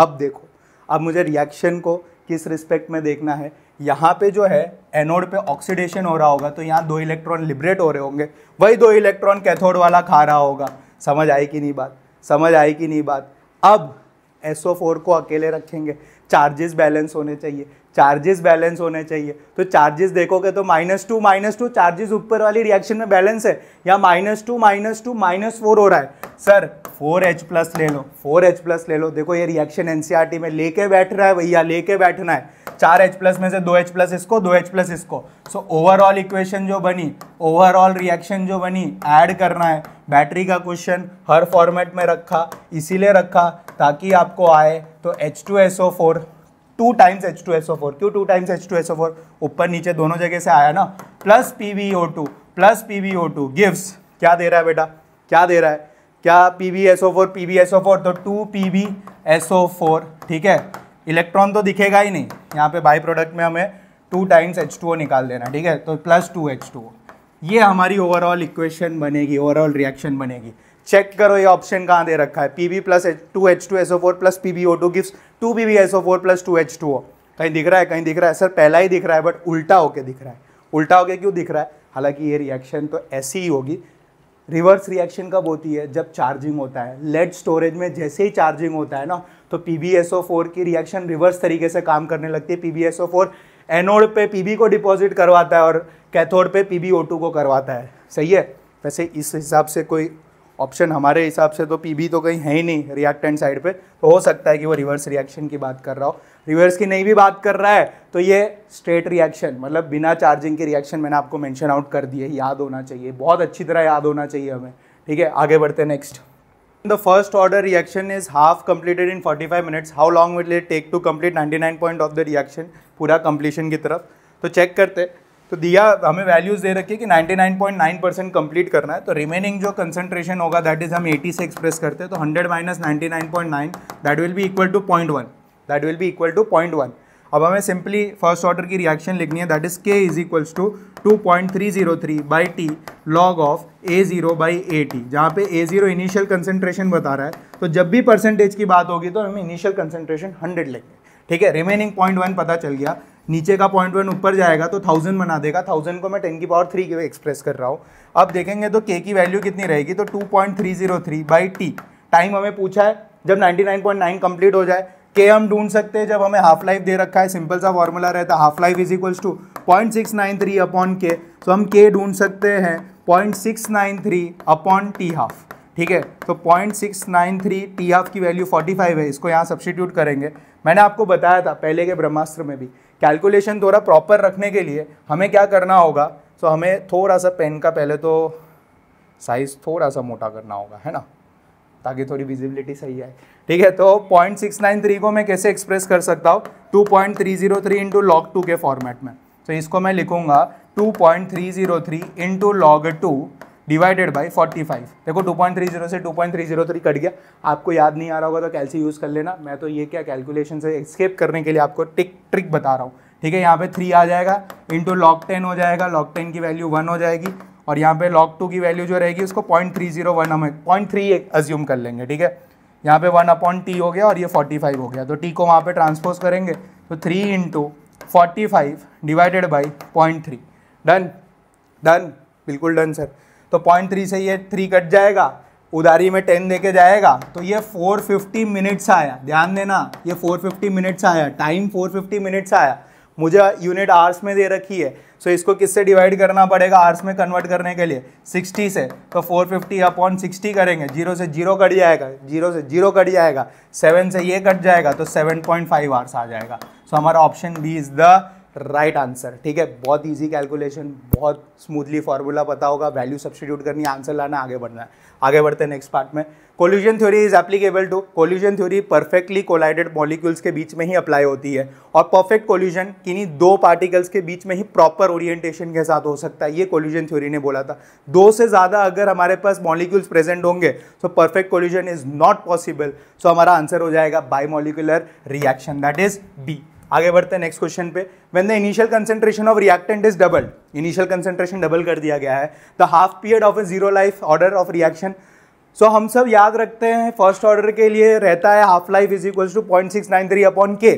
S1: अब देखो अब मुझे रिएक्शन को किस रिस्पेक्ट में देखना है यहाँ पे जो है एनोड पे ऑक्सीडेशन हो रहा होगा तो यहाँ दो इलेक्ट्रॉन लिबरेट हो रहे होंगे वही दो इलेक्ट्रॉन कैथोड वाला खा रहा होगा समझ आई कि नहीं बात समझ आई कि नहीं बात अब एसओ फोर को अकेले रखेंगे चार्जेस बैलेंस होने चाहिए चार्जेस बैलेंस होने चाहिए तो चार्जेस देखोगे तो minus two minus two charges ऊपर वाली रिएक्शन में बैलेंस है या minus two minus two minus four हो रहा है सर फोर एच प्लस ले लो फोर एच प्लस ले लो देखो ये रिएक्शन एनसीईआरटी e में लेके बैठ रहा है भैया लेके बैठना है चार एच प्लस में से दो एच प्लस इसको दो एच प्लस इसको सो ओवरऑल इक्वेशन जो बनी ओवरऑल रिएक्शन जो बनी ऐड करना है बैटरी का क्वेश्चन हर फॉर्मेट में रखा इसीलिए रखा ताकि आपको आए तो H two S O four two times H two S O four क्यों two times H two S O four ऊपर नीचे दोनों जगह से आया ना plus P B O two plus P B O two gives क्या दे रहा है बेटा क्या दे रहा है क्या P B S O four P B S O four तो two P B S O four ठीक है इलेक्ट्रॉन तो दिखेगा ही नहीं यहाँ पे बाई प्रोडक्ट में हमें two times H two O निकाल देना ठीक है तो plus two H two O ये हमारी ओवरऑल इक्वेशन बनेगी ओवरऑल रिएक्शन बनेगी चेक करो ये ऑप्शन कहाँ दे रखा है P B plus two H two S O four plus P B O two gives two P B S O four plus two H two O कहीं दिख रहा है कहीं दिख रहा है सर पहला ही दिख रहा है बट उल्टा होके दिख रहा है उल्टा होके क्यों दिख रहा है हालांकि ये रिएक्शन तो ऐसी ही होगी रिवर्स रिएक्शन कब होती है जब चार्जिंग होता है लेड स्टोरेज में जैसे ही चार्जिंग होता है ना तो P B S O four की रिएक्शन रिवर्स तरीके से काम करने लगती है P B S O four anode पे पी बी को डिपॉजिट करवाता है और कैथोड पे पी बी ओ टू को करवाता है सही है वैसे इस हिसाब से कोई ऑप्शन हमारे हिसाब से तो पी भी तो कहीं है ही नहीं रिएक्टेंट साइड पे तो हो सकता है कि वो रिवर्स रिएक्शन की बात कर रहा हो रिवर्स की नहीं भी बात कर रहा है तो ये स्ट्रेट रिएक्शन मतलब बिना चार्जिंग के रिएक्शन मैंने आपको मेंशन आउट कर दिए याद होना चाहिए बहुत अच्छी तरह याद होना चाहिए हमें ठीक है आगे बढ़ते next order reaction is half is in forty five 45 how long long will take to to ninety 99 point of the reaction पूरा कंप्लीशन की तरफ तो चेक करते तो दिया हमें वैल्यूज़ दे रखी है कि 99.9 परसेंट कंप्लीट करना है तो रिमेनिंग जो कंसंट्रेशन होगा दैट इज़ हम 80 से एक्सप्रेस करते हैं तो 100 minus ninety that will be equal to point one that will be equal to point one अब हमें सिंपली फर्स्ट ऑर्डर की रिएक्शन लिखनी है that is K is equals to two point three zero three by T log of A zero by A T जहाँ पे ए zero initial concentration बता रहा है तो जब भी परसेंटेज की बात होगी तो हम इनिशियल कंसेंट्रेशन हंड्रेड लेंगे ठीक है रिमेनिंग पॉइंट वन पता चल गया नीचे का पॉइंट वन ऊपर जाएगा तो थाउजेंड बना देगा थाउजेंड को मैं टेन की पावर थ्री के एक्सप्रेस कर रहा हूँ अब देखेंगे तो के की वैल्यू कितनी रहेगी तो two point three zero three by T time हमें पूछा है जब ninety nine point nine complete हो जाए के हम ढूंढ सकते हैं जब हमें हाफ लाइफ दे रखा है सिंपल सा फॉर्मूला रहता है half life is equals to point six nine three upon K तो हम के ढूंढ सकते हैं point six nine three upon T half ठीक है तो point six nine three T half की वैल्यू फोर्टी फाइव है इसको यहाँ सब्सटीट्यूट करेंगे मैंने आपको बताया था पहले के ब्रह्मास्त्र में भी कैलकुलेशन थोड़ा प्रॉपर रखने के लिए हमें क्या करना होगा सो so, हमें थोड़ा सा पेन का पहले तो साइज़ थोड़ा सा मोटा करना होगा है ना ताकि थोड़ी विजिबिलिटी सही आए ठीक है तो पॉइंट सिक्स नाइन थ्री को मैं कैसे एक्सप्रेस कर सकता हूँ two point three zero three into log two के फॉर्मेट में तो so, इसको मैं लिखूँगा two point three zero three into log two divided by 45 देखो 2.30 से 2.303 कट गया आपको याद नहीं आ रहा होगा तो कैलसी यूज़ कर लेना मैं तो ये क्या कैलकुलेशन से एक्सकेप करने के लिए आपको टिक ट्रिक बता रहा हूँ ठीक है यहाँ पे थ्री आ जाएगा इंटू लॉक टेन हो जाएगा लॉक टेन की वैल्यू वन हो जाएगी और यहाँ पे लॉक टू की वैल्यू जो रहेगी उसको पॉइंट थ्री जीरो वन हम पॉइंट थ्री अज्यूम कर लेंगे ठीक है यहाँ पे वन अपॉन टी हो गया और ये फोर्टी फाइव हो गया तो टी को वहाँ पे ट्रांसपोज करेंगे तो three into forty five divided by point three done done बिल्कुल डन सर तो पॉइंट थ्री से ये थ्री कट जाएगा उधारी में टेन देके जाएगा तो ये 450 मिनट्स आया ध्यान देना ये 450 मिनट्स आया टाइम 450 मिनट्स आया मुझे यूनिट आर्स में दे रखी है सो so इसको किससे डिवाइड करना पड़ेगा आर्स में कन्वर्ट करने के लिए 60 से तो 450 फिफ्टी अपॉन सिक्सटी करेंगे जीरो से जीरो कट जाएगा जीरो से जीरो कट जाएगा सेवन से ये कट जाएगा तो सेवन पॉइंट आर्स आ जाएगा सो so हमारा option B is the right answer ठीक है बहुत इजी कैलकुलेशन बहुत स्मूथली फॉर्मूला पता होगा वैल्यू सब्सटीट्यूट करनी आंसर लाना आगे बढ़ना है आगे बढ़ते हैं नेक्स्ट पार्ट में collision theory is applicable to collision theory perfectly collided molecules के बीच में ही अप्लाई होती है और परफेक्ट कोल्यूजन किन्हीं दो पार्टिकल्स के बीच में ही प्रॉपर ओरिएंटेशन के साथ हो सकता है ये कोल्यूजन थ्योरी ने बोला था दो से ज़्यादा अगर हमारे पास मॉलिक्यूल्स प्रेजेंट होंगे तो perfect collision is not possible so हमारा आंसर हो जाएगा by molecular reaction that is B आगे बढ़ते हैं नेक्स्ट क्वेश्चन पे when the initial concentration of reactant is double initial concentration double कर दिया गया है the half period of A zero life order of reaction so हम सब याद रखते हैं फर्स्ट ऑर्डर के लिए रहता है half life is equal to point six nine three upon K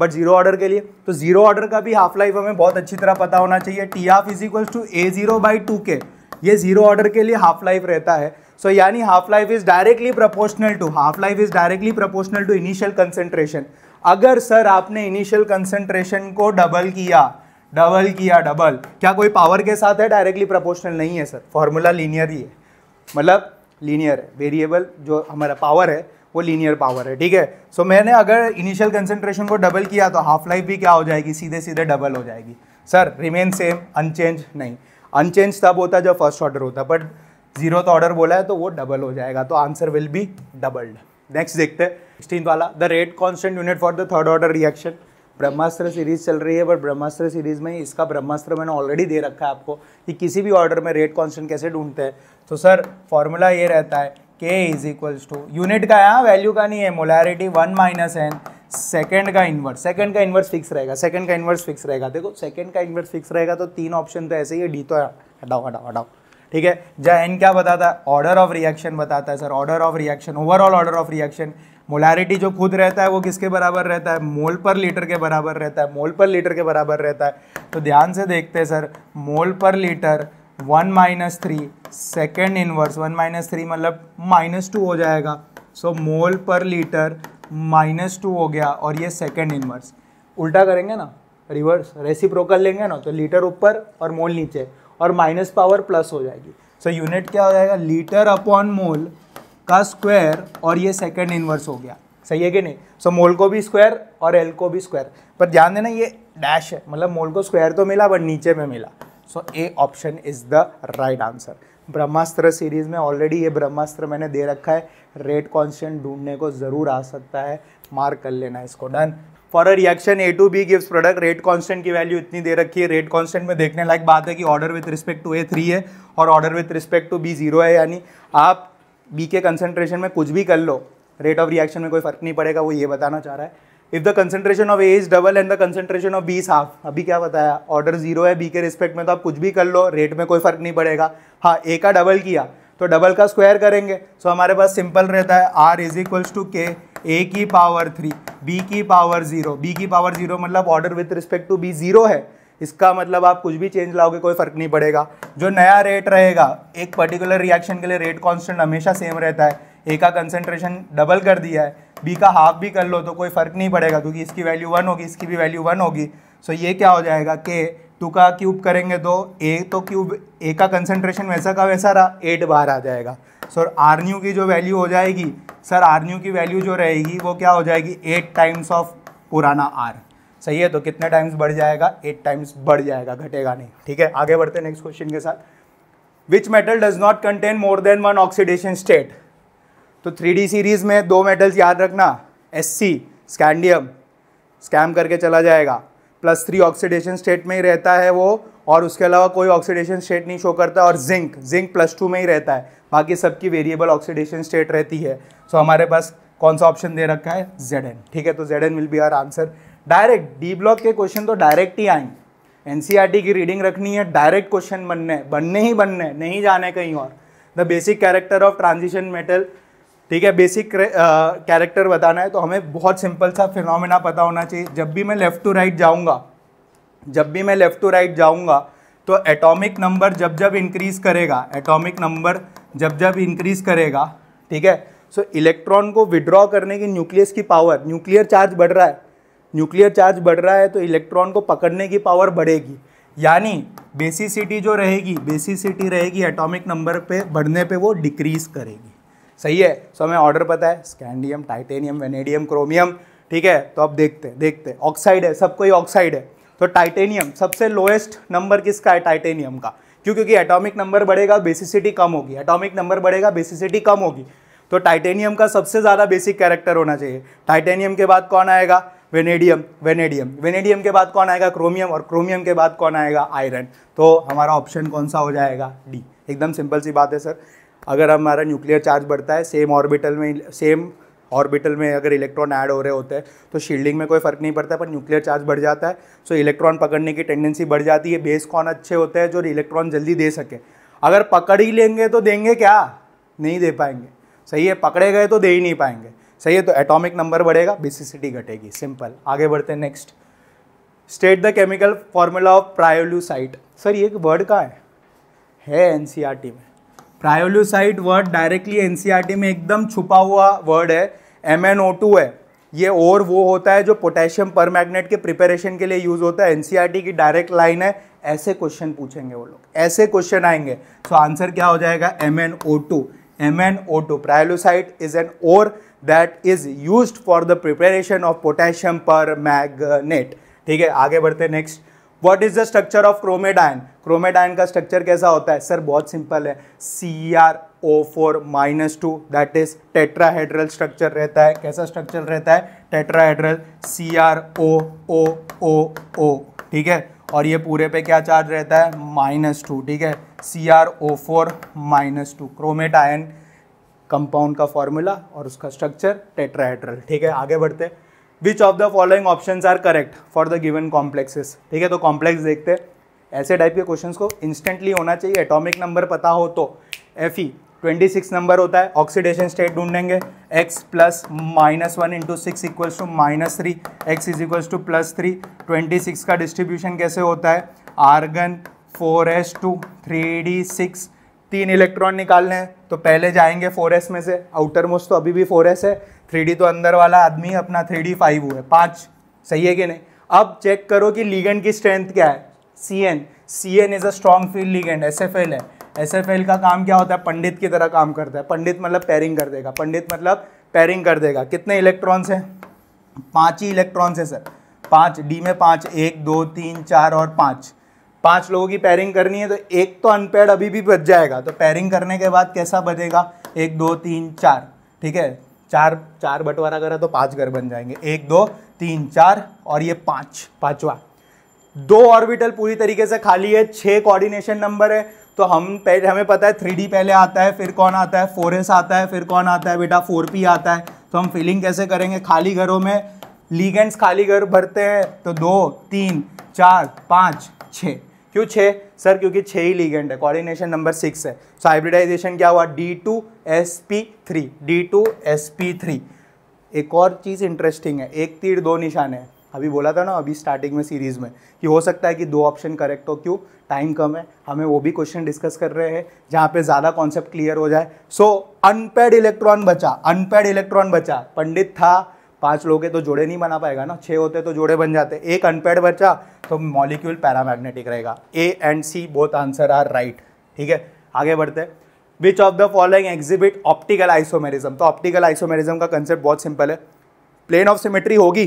S1: but zero order के लिए तो जीरो ऑर्डर का भी हाफ लाइफ हमें बहुत अच्छी तरह पता होना चाहिए T half is equal to A zero by two K ये जीरो ऑर्डर के लिए हाफ लाइफ रहता है सो so, यानी half life is directly proportional to half life is directly proportional to initial concentration अगर सर आपने initial concentration को double किया डबल किया डबल क्या कोई पावर के साथ है डायरेक्टली प्रोपोर्शनल नहीं है सर फॉर्मूला लीनियर ही है मतलब लीनियर है वेरिएबल जो हमारा पावर है वो लीनियर पावर है ठीक है सो so, मैंने अगर इनिशियल कंसेंट्रेशन को डबल किया तो हाफ लाइफ भी क्या हो जाएगी सीधे सीधे डबल हो जाएगी सर रिमेन सेम अनचेंज नहीं अनचेंज तब होता जब फर्स्ट ऑर्डर होता है बट जीरो तो ऑर्डर बोला है तो वो डबल हो जाएगा तो answer will be doubled next देखते हैं वाला the rate constant unit for the third order reaction Brahmastra series चल रही है बट ब्रह्मास्त्र सीरीज में इसका ब्रह्मास्त्र मैंने ऑलरेडी दे रखा है आपको कि किसी भी ऑर्डर में रेट कॉन्स्टेंट कैसे ढूंढते हैं तो सर फॉर्मूला ये रहता है के इज इक्वल्स टू यूनिट का यहाँ वैल्यू का नहीं है molarity one minus N second का इन्वर्स सेकेंड का इन्वर्स फिक्स रहेगा सेकेंड का इन्वर्स फिक्स रहेगा देखो सेकेंड का इन्वर्स फिक्स रहेगा तो तीन ऑप्शन तो ऐसे ही डी तो हटाओ हटाओ हटाओ ठीक है एन क्या बताता है ऑर्डर ऑफ रिएक्शन बताता है sir order of reaction overall order of reaction molarity जो खुद रहता है वो किसके बराबर रहता है मोल पर लीटर के बराबर रहता है मोल पर लीटर के बराबर रहता है तो ध्यान से देखते हैं sir mole per litre one minus three second inverse one minus three मतलब माइनस टू हो जाएगा सो मोल पर लीटर माइनस टू हो गया और ये सेकेंड इनवर्स उल्टा करेंगे ना रिवर्स रेसिप्रोकल लेंगे ना तो लीटर ऊपर और मोल नीचे और माइनस पावर प्लस हो जाएगी सो so, यूनिट क्या हो जाएगा लीटर अपॉन मोल का स्क्वायर और ये सेकेंड इन्वर्स हो गया सही है कि नहीं सो so, मोल को भी स्क्वायर और एल को भी स्क्वायर पर ध्यान देना ये डैश है मतलब मोल को स्क्वायर तो मिला बट नीचे में मिला so A option is the right answer Brahmastra series में ऑलरेडी ये ब्रह्मास्त्र मैंने दे रखा है रेट कॉन्स्टेंट ढूंढने को ज़रूर आ सकता है मार्क कर लेना इसको done for a reaction A to B gives product rate constant की वैल्यू इतनी दे रखी है रेट कांस्टेंट में देखने लायक बात है कि order with respect to A three है और order with respect to B zero है यानी आप बी के कंसनट्रेशन में कुछ भी कर लो रेट ऑफ रिएक्शन में कोई फर्क नहीं पड़ेगा वो ये बताना चाह रहा है if the concentration of A is double and the concentration of B is half अभी क्या बताया ऑर्डर जीरो है बी के रिस्पेक्ट में तो आप कुछ भी कर लो रेट में कोई फर्क नहीं पड़ेगा हाँ ए का डबल किया तो डबल का स्क्वायर करेंगे सो हमारे पास सिंपल रहता है are is equals to K A की पावर थ्री बी की पावर ज़ीरो बी की पावर ज़ीरो मतलब order with respect to B zero है इसका मतलब आप कुछ भी चेंज लाओगे कोई फर्क नहीं पड़ेगा जो नया रेट रहेगा एक पर्टिकुलर रिएक्शन के लिए रेट कॉन्स्टेंट हमेशा सेम रहता है ए का कंसेंट्रेशन डबल कर दिया है बी का हाफ भी कर लो तो कोई फर्क नहीं पड़ेगा क्योंकि इसकी वैल्यू वन होगी इसकी भी वैल्यू वन होगी सो so ये क्या हो जाएगा के टू का क्यूब करेंगे तो ए तो क्यूब ए का कंसनट्रेशन वैसा का वैसा रहा एट बाहर आ जाएगा सर आर न्यू की जो वैल्यू हो जाएगी सर आर न्यू की वैल्यू जो रहेगी वो क्या हो जाएगी एट टाइम्स ऑफ पुराना आर सही है तो कितने टाइम्स बढ़ जाएगा एट टाइम्स बढ़ जाएगा घटेगा नहीं ठीक है आगे बढ़ते हैं नेक्स्ट क्वेश्चन के साथ which metal does not contain more than one oxidation state तो थ्री सीरीज में दो मेटल्स याद रखना एस सी स्कैंडियम स्कैम करके चला जाएगा प्लस थ्री ऑक्सीडेशन स्टेट में ही रहता है वो और उसके अलावा कोई ऑक्सीडेशन स्टेट नहीं शो करता और जिंक जिंक प्लस टू में ही रहता है बाकी सबकी वेरिएबल ऑक्सीडेशन स्टेट रहती है सो so, हमारे पास कौन सा ऑप्शन दे रखा है जेड एन ठीक है तो Z N will be our answer direct D block के क्वेश्चन तो डायरेक्ट ही आएंगे एन e की रीडिंग रखनी है डायरेक्ट क्वेश्चन बनने बनने ही बनने नहीं जाने कहीं और the basic character of transition metal ठीक है बेसिक कैरेक्टर uh, बताना है तो हमें बहुत सिंपल सा फिनोमिना पता होना चाहिए जब भी मैं लेफ़्ट टू राइट जाऊँगा जब भी मैं लेफ़्ट टू राइट जाऊँगा तो एटॉमिक नंबर जब जब इंक्रीज़ करेगा एटॉमिक नंबर जब जब इंक्रीज़ करेगा ठीक है सो so, इलेक्ट्रॉन को विड्रॉ करने की न्यूक्लियस की पावर न्यूक्लियर चार्ज बढ़ रहा है न्यूक्लियर चार्ज बढ़ रहा है तो इलेक्ट्रॉन को पकड़ने की पावर बढ़ेगी यानी बेसिसिटी जो रहेगी बेसिसिटी रहेगी एटॉमिक नंबर पे बढ़ने पे वो डिक्रीज़ करेगी सही है सो हमें ऑर्डर पता है स्कैंडियम टाइटेनियम वेनेडियम क्रोमियम ठीक है तो अब देखते देखते ऑक्साइड है सब कोई ऑक्साइड है तो टाइटेनियम सबसे लोएस्ट नंबर किसका है टाइटेनियम का क्यों क्योंकि एटॉमिक नंबर बढ़ेगा बेसिसिटी कम होगी एटॉमिक नंबर बढ़ेगा बेसिसिटी कम होगी तो टाइटेनियम का सबसे ज़्यादा बेसिक कैरेक्टर होना चाहिए टाइटेनियम के बाद कौन आएगा वेनेडियम वेनेडियम वेनेडियम के बाद कौन आएगा क्रोमियम और क्रोमियम के बाद कौन आएगा आयरन तो हमारा ऑप्शन कौन सा हो जाएगा डी एकदम सिंपल सी बात है सर अगर हमारा न्यूक्लियर चार्ज बढ़ता है सेम ऑर्बिटल में सेम ऑर्बिटल में अगर इलेक्ट्रॉन ऐड हो रहे होते हैं तो शील्डिंग में कोई फ़र्क नहीं पड़ता पर न्यूक्लियर चार्ज बढ़ जाता है सो इलेक्ट्रॉन पकड़ने की टेंडेंसी बढ़ जाती है बेस कौन अच्छे होते हैं जो इलेक्ट्रॉन जल्दी दे सके अगर पकड़ ही लेंगे तो देंगे क्या नहीं दे पाएंगे सही है पकड़े गए तो दे ही नहीं पाएंगे सही है तो एटॉमिक नंबर बढ़ेगा बेसिसिटी घटेगी सिंपल आगे बढ़ते हैं next state the chemical formula of pyrolusite sir ये वर्ड का है एन सी आर टी में प्रायोलोसाइट वर्ड डायरेक्टली एन में एकदम छुपा हुआ वर्ड है एम है ये और वो होता है जो पोटेशियम पर मैगनेट के प्रिपरेशन के लिए यूज़ होता है एनसीईआरटी e की डायरेक्ट लाइन है ऐसे क्वेश्चन पूछेंगे वो लोग ऐसे क्वेश्चन आएंगे तो आंसर क्या हो जाएगा M N O two M N O two pyrolusite is an ore that is use for the preparation of potassium permanganate ठीक है आगे बढ़ते next what is the structure of chromate ion chromate ion का structure कैसा होता है sir बहुत simple है C R O four minus two that is tetrahedral structure रहता है कैसा स्ट्रक्चर रहता है टेट्राहेड्रल सी आर ओ ओ ओ ओ ठीक है और ये पूरे पे क्या चार्ज रहता है माइनस टू ठीक है C R O four minus two chromate ion compound का फॉर्मूला और उसका स्ट्रक्चर टेट्राहेड्रल ठीक है आगे बढ़ते हैं which of the following option are correct for the given complexes ठीक है तो कॉम्प्लेक्स देखते हैं ऐसे टाइप के क्वेश्चन को इंस्टेंटली होना चाहिए एटॉमिक नंबर पता हो तो F E twenty six number होता है ऑक्सीडेशन स्टेट ढूंढेंगे X plus minus one into six equals to minus three X is equals to plus three twenty six का डिस्ट्रीब्यूशन कैसे होता है argon four S two three D six तीन electron निकालने हैं तो पहले जाएंगे फोर एस में से आउटर मोस्ट तो अभी भी फोर एस है थ्री तो अंदर वाला आदमी अपना थ्री डी फाइव हुआ है पाँच सही है कि नहीं अब चेक करो कि लीगेंड की स्ट्रेंथ क्या है C N C N is a strong field ligand S F L है एस एफ एल का काम क्या होता है पंडित की तरह काम करता है पंडित मतलब पैरिंग कर देगा पंडित मतलब पैरिंग कर देगा कितने इलेक्ट्रॉन्स हैं पाँच ही इलेक्ट्रॉन्स हैं सर पाँच डी में पाँच एक दो तीन चार और पाँच पाँच लोगों की पैरिंग करनी है तो एक तो अनपेड अभी भी बच जाएगा तो पैरिंग करने के बाद कैसा बचेगा एक दो तीन चार ठीक है चार चार बंटवारा करा तो पांच घर बन जाएंगे एक दो तीन चार और ये पांच पांचवा दो ऑर्बिटल पूरी तरीके से खाली है छह कोऑर्डिनेशन नंबर है तो हम पहले हमें पता है थ्री पहले आता है फिर कौन आता है फोर आता है फिर कौन आता है बेटा फोर आता है तो हम फिलिंग कैसे करेंगे खाली घरों में लीगेंड्स खाली घर भरते हैं तो दो तीन चार पाँच छः क्यों छः सर क्योंकि छः ही लीगेंट है कॉर्डिनेशन नंबर सिक्स है सो हाइब्रिडाइजेशन क्या हुआ D two S P three D two S P three एक और चीज़ इंटरेस्टिंग है एक तीर दो निशान है अभी बोला था ना अभी स्टार्टिंग में सीरीज़ में कि हो सकता है कि दो ऑप्शन करेक्ट हो क्यों टाइम कम है हमें वो भी क्वेश्चन डिस्कस कर रहे हैं जहाँ पे ज़्यादा कॉन्सेप्ट क्लियर हो जाए सो अनपेड इलेक्ट्रॉन बचा अनपेड इलेक्ट्रॉन बचा पंडित था पाँच लोग हैं तो जोड़े नहीं बना पाएगा ना छः होते तो जोड़े बन जाते एक अनपेड बचा तो मॉलिक्यूल पैरामैग्नेटिक रहेगा A and C both answer are right ठीक है आगे बढ़ते which of the following exhibit optical isomerism तो ऑप्टिकल आइसोमेरिज्म का कंसेप्ट बहुत सिंपल है प्लेन ऑफ सिमेट्री होगी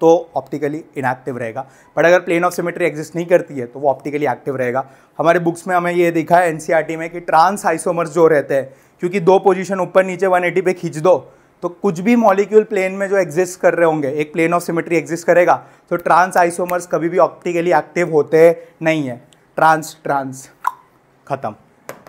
S1: तो ऑप्टिकली इनएक्टिव रहेगा बट अगर प्लेन ऑफ सिमेट्री एग्जिस्ट नहीं करती है तो वो ऑप्टिकली एक्टिव रहेगा हमारे बुक्स में हमें ये दिखा है एनसीईआरटी e में कि ट्रांस आइसोमर्स जो रहते हैं क्योंकि दो पोजीशन ऊपर नीचे 180 पे खींच दो तो कुछ भी मॉलिक्यूल प्लेन में जो एग्जिस्ट कर रहे होंगे एक प्लेन ऑफ सिमेट्री एग्जिस्ट करेगा तो ट्रांस आइसोमर्स कभी भी ऑप्टिकली एक्टिव होते नहीं है ट्रांस ट्रांस खत्म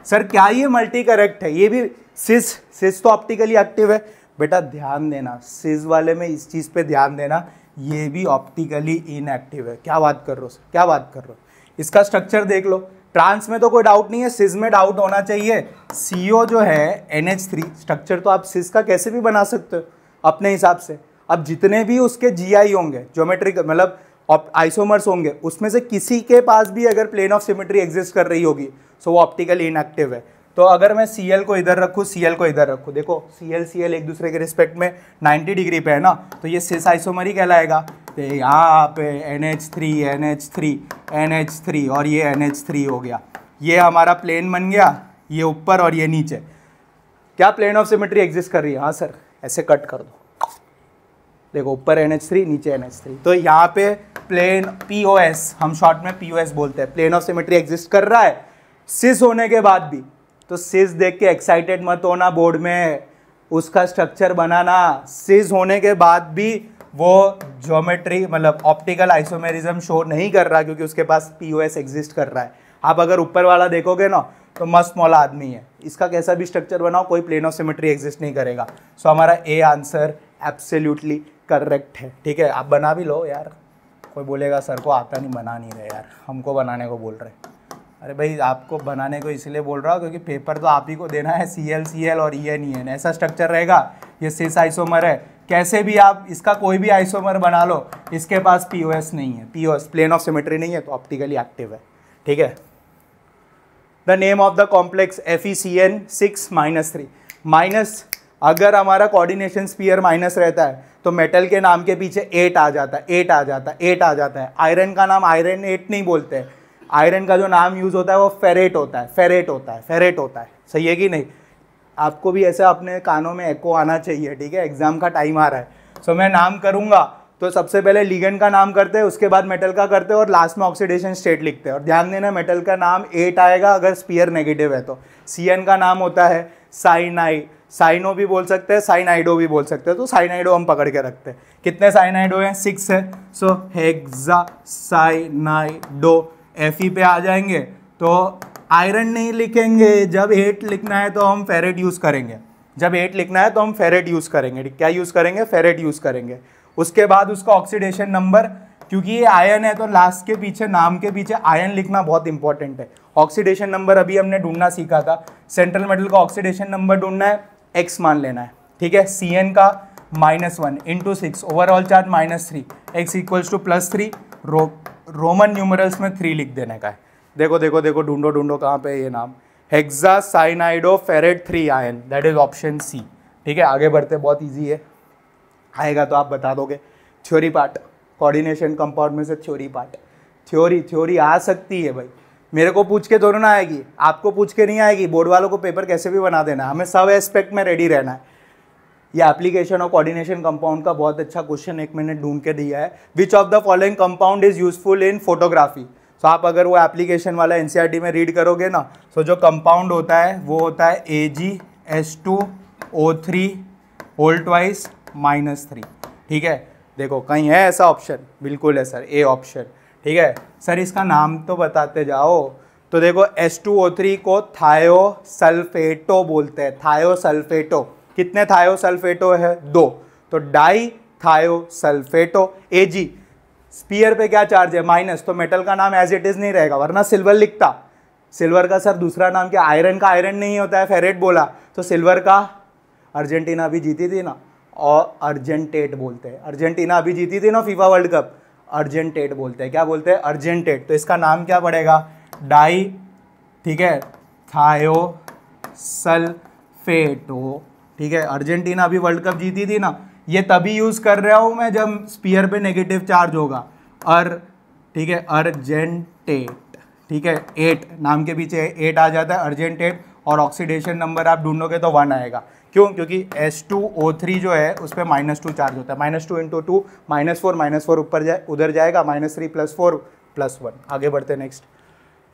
S1: सर क्या ये मल्टी करेक्ट है ये भी सिस सिस तो ऑप्टिकली एक्टिव है बेटा ध्यान देना सिस वाले में इस चीज़ पे ध्यान देना ये भी ऑप्टिकली इनएक्टिव है क्या बात कर रहे हो सर क्या बात कर रहे हो इसका स्ट्रक्चर देख लो ट्रांस में तो कोई डाउट नहीं है सिज में डाउट होना चाहिए सी जो है एन स्ट्रक्चर तो आप सिज का कैसे भी बना सकते हो अपने हिसाब से अब जितने भी उसके जी होंगे ज्योमेट्रिक मतलब आइसोमर्स होंगे उसमें से किसी के पास भी अगर प्लेन ऑफ सिमेट्री एग्जिस्ट कर रही होगी सो वो ऑप्टिकली इनएक्टिव है तो अगर मैं सी को इधर रखूँ सी को इधर रखूँ देखो सी एल सी एल एक दूसरे के रिस्पेक्ट में 90 डिग्री पे है ना तो ये सिस आइसोमर ही कहलाएगा तो यहाँ पे N H three N H three N H three और ये एन एच थ्री हो गया ये हमारा प्लेन बन गया ये ऊपर और ये नीचे क्या प्लेन ऑफ सिमेट्री एग्जिस्ट कर रही है हाँ सर ऐसे कट कर दो देखो ऊपर एन एच थ्री नीचे एन एच थ्री तो यहाँ पे प्लेन पी ओ एस हम शॉर्ट में पी ओ एस बोलते हैं प्लेन ऑफ सिमेट्री एग्जिस्ट कर रहा है सिस होने के बाद भी तो सिज देख के एक्साइटेड मत होना बोर्ड में उसका स्ट्रक्चर बनाना सिज होने के बाद भी वो ज्योमेट्री मतलब ऑप्टिकल आइसोमेरिज्म शो नहीं कर रहा क्योंकि उसके पास पी ओ एग्जिस्ट कर रहा है आप अगर ऊपर वाला देखोगे ना तो मस्त मौला आदमी है इसका कैसा भी स्ट्रक्चर बनाओ कोई प्लेन ऑफ सिमेट्री एग्जिस्ट नहीं करेगा सो so, हमारा ए आंसर एब्सोल्युटली करेक्ट है ठीक है आप बना भी लो यार कोई बोलेगा सर को आता नहीं बना नहीं रहे यार हमको बनाने को बोल रहे हैं अरे भाई आपको बनाने को इसलिए बोल रहा हूँ क्योंकि पेपर तो आप ही को देना है सी एल सी एल और ई एन ई एन ऐसा स्ट्रक्चर रहेगा ये सिस आइसोमर है कैसे भी आप इसका कोई भी आइसोमर बना लो इसके पास पी ओ एस नहीं है P O S plane of symmetry नहीं है तो ऑप्टिकली एक्टिव है ठीक है the name of the complex F E C N six minus three minus अगर हमारा कोऑर्डिनेशन स्पीयर माइनस रहता है तो मेटल के नाम के पीछे एट आ जाता है एट आ जाता है एट आ जाता है आयरन का नाम आयरन एट नहीं बोलते हैं आयरन का जो नाम यूज़ होता है वो फेरेट होता है फेरेट होता है फेरेट होता है सही है कि नहीं आपको भी ऐसा अपने कानों में एको आना चाहिए ठीक है एग्ज़ाम का टाइम आ रहा है सो मैं नाम करूँगा तो सबसे पहले लीगन का नाम करते हैं उसके बाद मेटल का करते हैं और लास्ट में ऑक्सीडेशन स्टेट लिखते हैं और ध्यान देना मेटल का नाम एट आएगा अगर स्पीयर नेगेटिव है तो सी का नाम होता है साइनाइड साइनो भी बोल सकते हैं साइनाइडो भी बोल सकते हैं तो साइनाइडो हम पकड़ के रखते हैं कितने साइनाइडो हैं सिक्स है so hexacyanido F E e पे आ जाएंगे तो आयरन नहीं लिखेंगे जब एट लिखना है तो हम फेरेट यूज़ करेंगे जब एट लिखना है तो हम फेरेट यूज़ करेंगे क्या यूज़ करेंगे फेरेट यूज़ करेंगे उसके बाद उसका ऑक्सीडेशन नंबर क्योंकि ये आयन है तो लास्ट के पीछे नाम के पीछे आयन लिखना बहुत इंपॉर्टेंट है ऑक्सीडेशन नंबर अभी हमने ढूंढना सीखा था सेंट्रल मेटल का ऑक्सीडेशन नंबर ढूंढना है एक्स मान लेना है ठीक है सी का minus one into six overall charge minus three X equals to plus three रो रोमन न्यूमरल्स में थ्री लिख देने का है देखो देखो देखो ढूंढो ढूंढो कहाँ पे ये नाम hexacyanido ferrate three ion that is option C ठीक है आगे बढ़ते बहुत ईजी है आएगा तो आप बता दोगे थ्योरी पार्ट कोऑर्डिनेशन कंपाउंड में से थ्योरी पार्ट थ्योरी थ्योरी आ सकती है भाई मेरे को पूछ के दोनों ना आएगी आपको पूछ के नहीं आएगी बोर्ड वालों को पेपर कैसे भी बना देना हमें सब एस्पेक्ट में रेडी रहना है ये एप्लीकेशन और कोऑर्डिनेशन कंपाउंड का बहुत अच्छा क्वेश्चन एक मैंने ढूंढ के दिया है which of the following compound is useful in photography so आप अगर वो एप्लीकेशन वाला एन e में रीड करोगे ना सो so जो कंपाउंड होता है वो होता है A G S two O three होल्ड वाइज माइनस थ्री ठीक है देखो कहीं है ऐसा ऑप्शन बिल्कुल है सर ए ऑप्शन ठीक है सर इसका नाम तो बताते जाओ तो देखो एस टू ओ थ्री को थायो सल्फेटो बोलते हैं थायो सल्फेटो कितने थायोसल्फेटो है दो तो डाई थायोसल्फेटो ए जी स्पीयर पे क्या चार्ज है माइनस तो मेटल का नाम एज इट इज़ नहीं रहेगा वरना सिल्वर लिखता सिल्वर का सर दूसरा नाम क्या आयरन का आयरन नहीं होता है फेरेट बोला तो सिल्वर का अर्जेंटीना अभी जीती थी ना और अर्जेंटेट बोलते हैं अर्जेंटीना अभी जीती थी ना फीफा वर्ल्ड कप अर्जेंटेट बोलते हैं क्या बोलते हैं अर्जेंटेट तो इसका नाम क्या पड़ेगा डाई ठीक है थायो सल्फेटो ठीक है अर्जेंटीना अभी वर्ल्ड कप जीती थी ना ये तभी यूज़ कर रहा हूं मैं जब स्पीयर पे नेगेटिव चार्ज होगा अर ठीक है अर्जेंटेट ठीक है एट नाम के पीछे एट आ जाता है अर्जेंटेट और ऑक्सीडेशन नंबर आप ढूंढोगे तो वन आएगा क्यों क्योंकि एस टू ओ थ्री जो है उस पर माइनस टू चार्ज होता है minus two into two minus four minus four ऊपर जाए उधर जाएगा minus three plus four plus one आगे बढ़ते next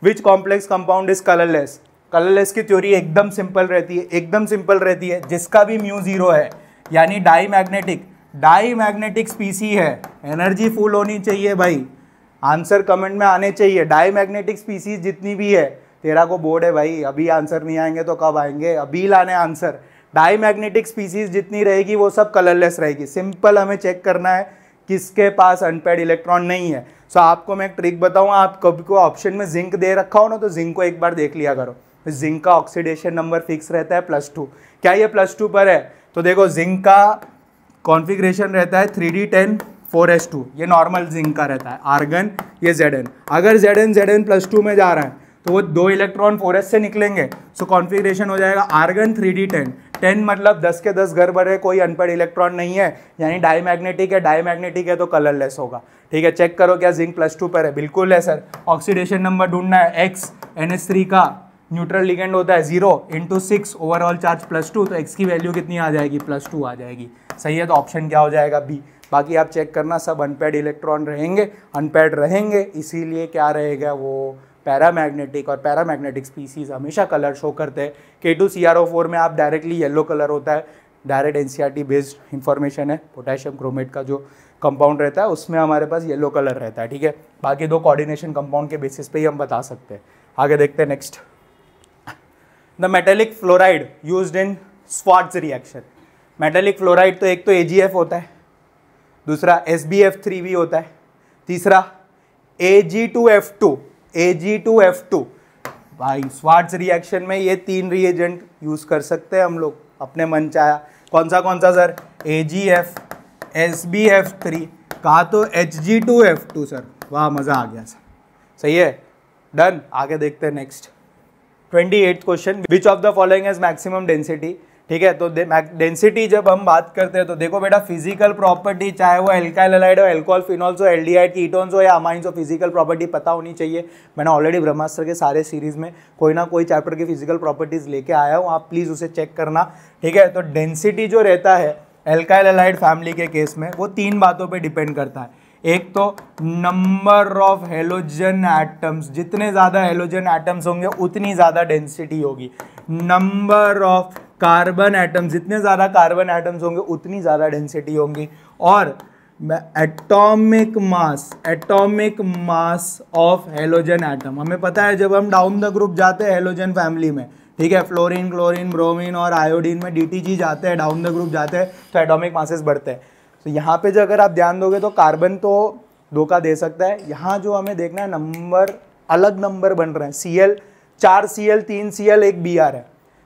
S1: which complex compound is colourless colourless की थ्योरी एकदम सिंपल रहती है एकदम सिंपल रहती है जिसका भी म्यू जीरो है यानी diamagnetic diamagnetic species है एनर्जी फुल होनी चाहिए भाई आंसर कमेंट में आने चाहिए डाई मैग्नेटिक स्पीसीज जितनी भी है तेरा को बोर्ड है भाई अभी आंसर नहीं आएंगे तो कब आएंगे अभी लाने आंसर डाई मैग्नेटिक स्पीसीज जितनी रहेगी वो सब कलरलेस रहेगी सिंपल हमें चेक करना है किसके पास अनपेड इलेक्ट्रॉन नहीं है सो so, आपको मैं एक ट्रिक बताऊँ आप कभी को ऑप्शन में जिंक दे रखा हो ना तो जिंक को एक बार देख लिया करो जिंक का ऑक्सीडेशन नंबर फिक्स रहता है प्लस टू क्या ये प्लस टू पर है तो देखो जिंक का कॉन्फिग्रेशन रहता है three D ten four S two ये नॉर्मल जिंक का रहता है आर्गन ये जेड एन अगर Z N Z N plus two में जा रहा है तो वो दो इलेक्ट्रॉन फोर एस से निकलेंगे सो कॉन्फिग्रेशन हो जाएगा argon three D ten ten मतलब दस के दस घर भरे कोई अनपढ़ इलेक्ट्रॉन नहीं है यानी मैग्नेटिक है मैग्नेटिक है तो कलरलेस होगा ठीक है चेक करो क्या जिंक प्लस टू पर है बिल्कुल है सर ऑक्सीडेशन नंबर ढूंढना है एक्स एन एस थ्री का न्यूट्रल लिगेंड होता है zero into six overall charge plus two तो एक्स की वैल्यू कितनी आ जाएगी प्लस टू आ जाएगी सही है तो ऑप्शन क्या हो जाएगा बी बाकी आप चेक करना सब अनपैड इलेक्ट्रॉन रहेंगे अनपैड रहेंगे इसीलिए क्या रहेगा वो पैरामैग्नेटिक और पैरामैग्नेटिक स्पीसीज हमेशा कलर शो करते हैं K two C R O four में आप डायरेक्टली येलो कलर होता है direct N C R T based information है पोटेशियम क्रोमेट का जो कंपाउंड रहता है उसमें हमारे पास येलो कलर रहता है ठीक है बाकी दो कोऑर्डिनेशन कंपाउंड के बेसिस पे ही हम बता सकते हैं आगे देखते हैं next the metallic fluoride use in Swarts reaction metallic fluoride तो एक तो ए जी एफ होता है दूसरा एस बी एफ थ्री भी होता है तीसरा A G two F two A G two F two भाई स्वाट्स रिएक्शन में ये तीन रिएजेंट यूज़ कर सकते हैं हम लोग अपने मन चाया कौन सा कौन सा sir A G F S B F three कहा तो H G two F two sir वाह मज़ा आ गया सर सही है डन आगे देखते हैं next twenty eight question which of the following has maximum density ठीक है तो डेंसिटी जब हम बात करते हैं तो देखो बेटा फिजिकल प्रॉपर्टी चाहे वो एल्काइलाइड हो एल्कोहल फिनॉल्स हो आइड कीटोन्स हो या अमाइंस हो फिजिकल प्रॉपर्टी पता होनी चाहिए मैंने ऑलरेडी ब्रह्मास्त्र के सारे सीरीज में कोई ना कोई चैप्टर की फिजिकल प्रॉपर्टीज लेके आया हूँ आप प्लीज़ उसे चेक करना ठीक है तो डेंसिटी जो रहता है एल्काइल एलाइड फैमिली के केस में वो तीन बातों पर डिपेंड करता है एक तो नंबर ऑफ हेलोजन एटम्स जितने ज़्यादा हेलोजन एटम्स होंगे उतनी ज़्यादा डेंसिटी होगी नंबर ऑफ कार्बन एटम्स जितने ज़्यादा कार्बन एटम्स होंगे उतनी ज़्यादा डेंसिटी होंगी और atomic mass atomic mass of halogen atom हमें पता है जब हम डाउन द ग्रुप जाते हैं हेलोजन फैमिली में ठीक है फ्लोरीन क्लोरीन ब्रोमीन और आयोडीन में डीटीजी जाते हैं डाउन द ग्रुप जाते हैं तो एटॉमिक मासेस बढ़ते हैं तो यहाँ पे जो अगर आप ध्यान दोगे तो कार्बन तो धोखा दे सकता है यहाँ जो हमें देखना है नंबर अलग नंबर बन रहे हैं सी एल चार सी एल तीन सी एल एक बी आर है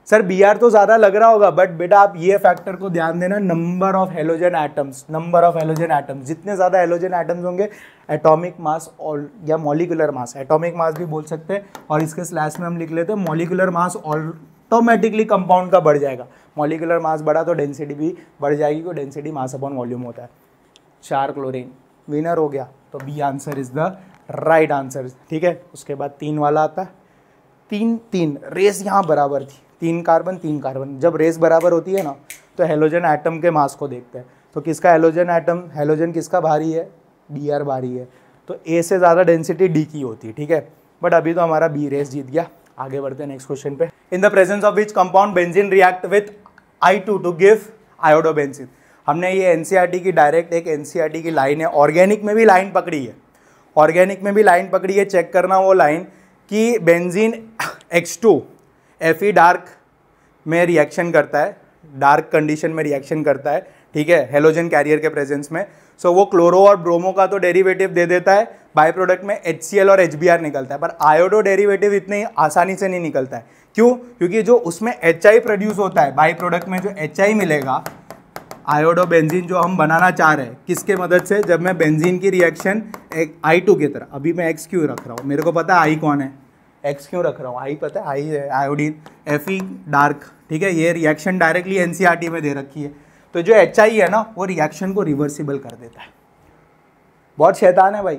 S1: सर बी आर तो ज़्यादा लग रहा होगा बट बेटा आप ये फैक्टर को ध्यान देना number of halogen atoms number of halogen atoms जितने ज़्यादा हेलोजन एटम्स होंगे एटॉमिक मास ऑल या मॉलिकुलर मास एटॉमिक मास भी बोल सकते हैं और इसके स्लैश में हम लिख लेते हैं मॉलिकुलर मास ऑटोमेटिकली कंपाउंड का बढ़ जाएगा मॉलिकुलर मास बढ़ा तो डेंसिटी भी बढ़ जाएगी क्योंकि डेंसिटी मास अपॉन वॉल्यूम होता है चार क्लोरीन विनर हो गया तो B answer is the right answer ठीक है उसके बाद तीन वाला आता है तीन तीन रेस यहाँ बराबर थी तीन कार्बन तीन कार्बन जब रेस बराबर होती है ना तो हेलोजन एटम के मास को देखते हैं तो किसका हेलोजन एटम हेलोजन किसका भारी है डी आर भारी है तो ए से ज़्यादा डेंसिटी डी की होती है ठीक है बट अभी तो हमारा बी रेस जीत गया आगे बढ़ते हैं नेक्स्ट क्वेश्चन पे in the presence of which compound benzene react with I two to give iodobenzene हमने ये एन e की डायरेक्ट एक एन e की लाइन है ऑर्गेनिक में भी लाइन पकड़ी है ऑर्गेनिक में भी लाइन पकड़ी है चेक करना वो लाइन कि benzene X two F dark में रिएक्शन करता है डार्क कंडीशन में रिएक्शन करता है ठीक है हेलोजन कैरियर के प्रेजेंस में सो so, वो क्लोरो और ब्रोमो का तो डेरिवेटिव दे देता है बाई प्रोडक्ट में एच और एच निकलता है पर आयोडो डेरिवेटिव इतने आसानी से नहीं निकलता है क्यों क्योंकि जो उसमें एच प्रोड्यूस होता है बाई प्रोडक्ट में जो एच मिलेगा आयोडो बेंजीन जो हम बनाना चाह रहे हैं किसके मदद से जब मैं बेंजीन की रिएक्शन एक आई टू की तरह अभी मैं एक्स क्यू रख रहा हूँ मेरे को पता है आई कौन है एक्स क्यों रख रहा हूँ आई पता है आई है आयोडीन एफ ई डार्क ठीक है ये रिएक्शन डायरेक्टली एन में दे रखी है तो जो एच है ना वो रिएक्शन को रिवर्सिबल कर देता है बहुत शैतान है भाई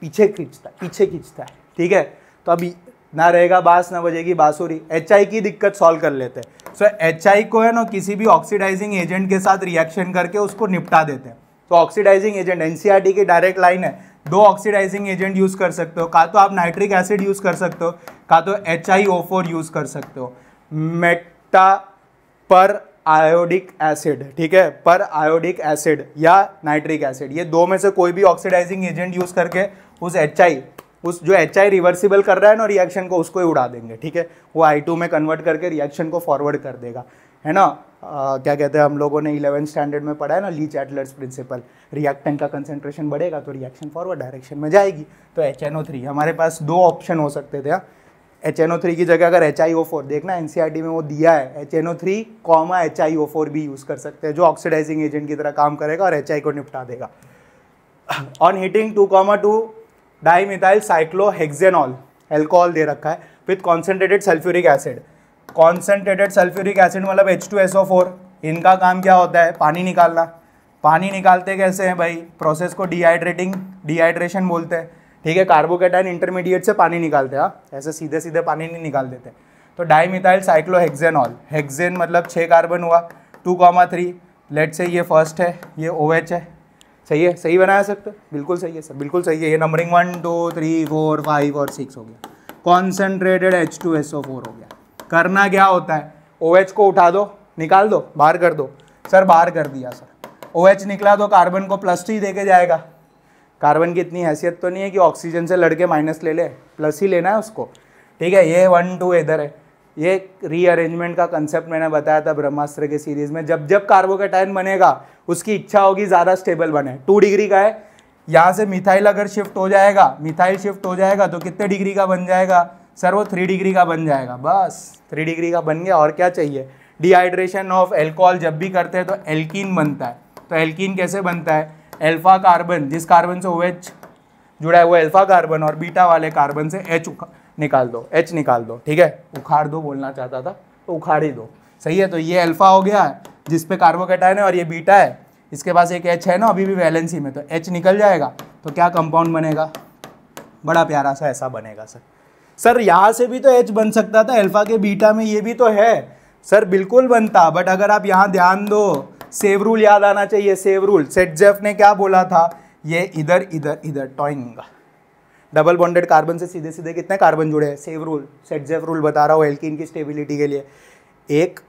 S1: पीछे खींचता है पीछे खींचता है ठीक है तो अभी ना रहेगा बास ना बजेगी बांसुरी एच की दिक्कत सॉल्व कर लेते हैं सो एच आई को है ना किसी भी ऑक्सीडाइजिंग एजेंट के साथ रिएक्शन करके उसको निपटा देते हैं तो ऑक्सीडाइजिंग एजेंट टी की डायरेक्ट लाइन है दो ऑक्सीडाइजिंग एजेंट यूज़ कर सकते हो का तो आप नाइट्रिक एसिड यूज़ कर सकते हो का तो एच यूज़ कर सकते हो मेटा पर आयोडिक एसिड ठीक है पर आयोडिक एसिड या नाइट्रिक एसिड ये दो में से कोई भी ऑक्सीडाइजिंग एजेंट यूज़ करके उस एच उस जो एच आई रिवर्सिबल कर रहा है ना रिएक्शन को उसको ही उड़ा देंगे ठीक है वो आई टू में कन्वर्ट करके रिएक्शन को फॉरवर्ड कर देगा है ना आ, क्या कहते हैं हम लोगों ने इलेवन स्टैंडर्ड में पढ़ा है ना ली चैटलर्स प्रिंसिपल रिएक्टेंट का कंसेंट्रेशन बढ़ेगा तो रिएक्शन फॉरवर्ड डायरेक्शन में जाएगी तो एच एन ओ थ्री हमारे पास दो ऑप्शन हो सकते थे एच एन ओ थ्री की जगह अगर एच आई ओ फोर देखना एन सी आर टी में वो दिया है H N O three comma H I O four भी यूज़ कर सकते हैं जो ऑक्सीडाइजिंग एजेंट की तरह काम करेगा और एच आई को निपटा देगा on heating two comma two dimethyl cyclohexanol alcohol दे रखा है with concentrated sulphuric acid concentrated sulphuric acid मतलब H two S O four इनका काम क्या होता है पानी निकालना पानी निकालते कैसे हैं भाई प्रोसेस को डिहाइड्रेटिंग डिहाइड्रेशन बोलते हैं ठीक है कार्बोकेटाइन इंटरमीडिएट से पानी निकालते हैं हाँ। ऐसे सीधे सीधे पानी नहीं निकाल देते तो डाईमिथाइल साइक्लोहेक्सेनॉल हेक्जेन मतलब छः कार्बन हुआ टू कॉमा थ्री लेट से ये फर्स्ट है ये ओ OH है सही है सही बनाया सकते तो? बिल्कुल सही है सर बिल्कुल सही है ये numbering one two three four five और सिक्स हो गया concentrated H two S O four हो गया करना क्या होता है ओ OH को उठा दो निकाल दो बाहर कर दो सर बाहर कर दिया सर ओ OH निकला तो कार्बन को प्लस टू ही देके जाएगा कार्बन की इतनी हैसियत तो नहीं है कि ऑक्सीजन से लड़के माइनस ले ले प्लस ही लेना है उसको ठीक है ये वन टू इधर है ये रीअरेंजमेंट का कंसेप्ट मैंने बताया था ब्रह्मास्त्र के सीरीज में जब जब कार्बोकेटाइन बनेगा उसकी इच्छा होगी ज़्यादा स्टेबल बने टू डिग्री का है यहाँ से मिथाइल अगर शिफ्ट हो जाएगा मिथाइल शिफ्ट हो जाएगा तो कितने डिग्री का बन जाएगा सर वो थ्री डिग्री का बन जाएगा बस थ्री डिग्री का बन गया और क्या चाहिए डिहाइड्रेशन ऑफ एल्कोहल जब भी करते हैं तो एल्किन बनता है तो एल्किन कैसे बनता है एल्फा कार्बन जिस कार्बन से ओ OH जुड़ा है वो एल्फा कार्बन और बीटा वाले कार्बन से एच निकाल दो एच निकाल दो ठीक है उखाड़ दो बोलना चाहता था तो उखाड़ ही दो सही है तो ये अल्फा हो गया जिसपे कार्बोकेटाइन है और ये बीटा है इसके पास एक एच है ना अभी भी वैलेंसी में तो एच निकल जाएगा तो क्या कंपाउंड बनेगा बड़ा प्यारा सा ऐसा बनेगा सर सर यहाँ से भी तो एच बन सकता था अल्फा के बीटा में ये भी तो है सर बिल्कुल बनता बट अगर आप यहाँ ध्यान दो सेव रूल याद आना चाहिए सेव रूल सेट जेफ ने क्या बोला था ये इधर इधर इधर टॉइंग डबल बॉन्डेड कार्बन से सीधे सीधे कितने कार्बन जुड़े हैं सेव रूल सेट जेफ रूल बता रहा हूँ एल्किन की स्टेबिलिटी के लिए एक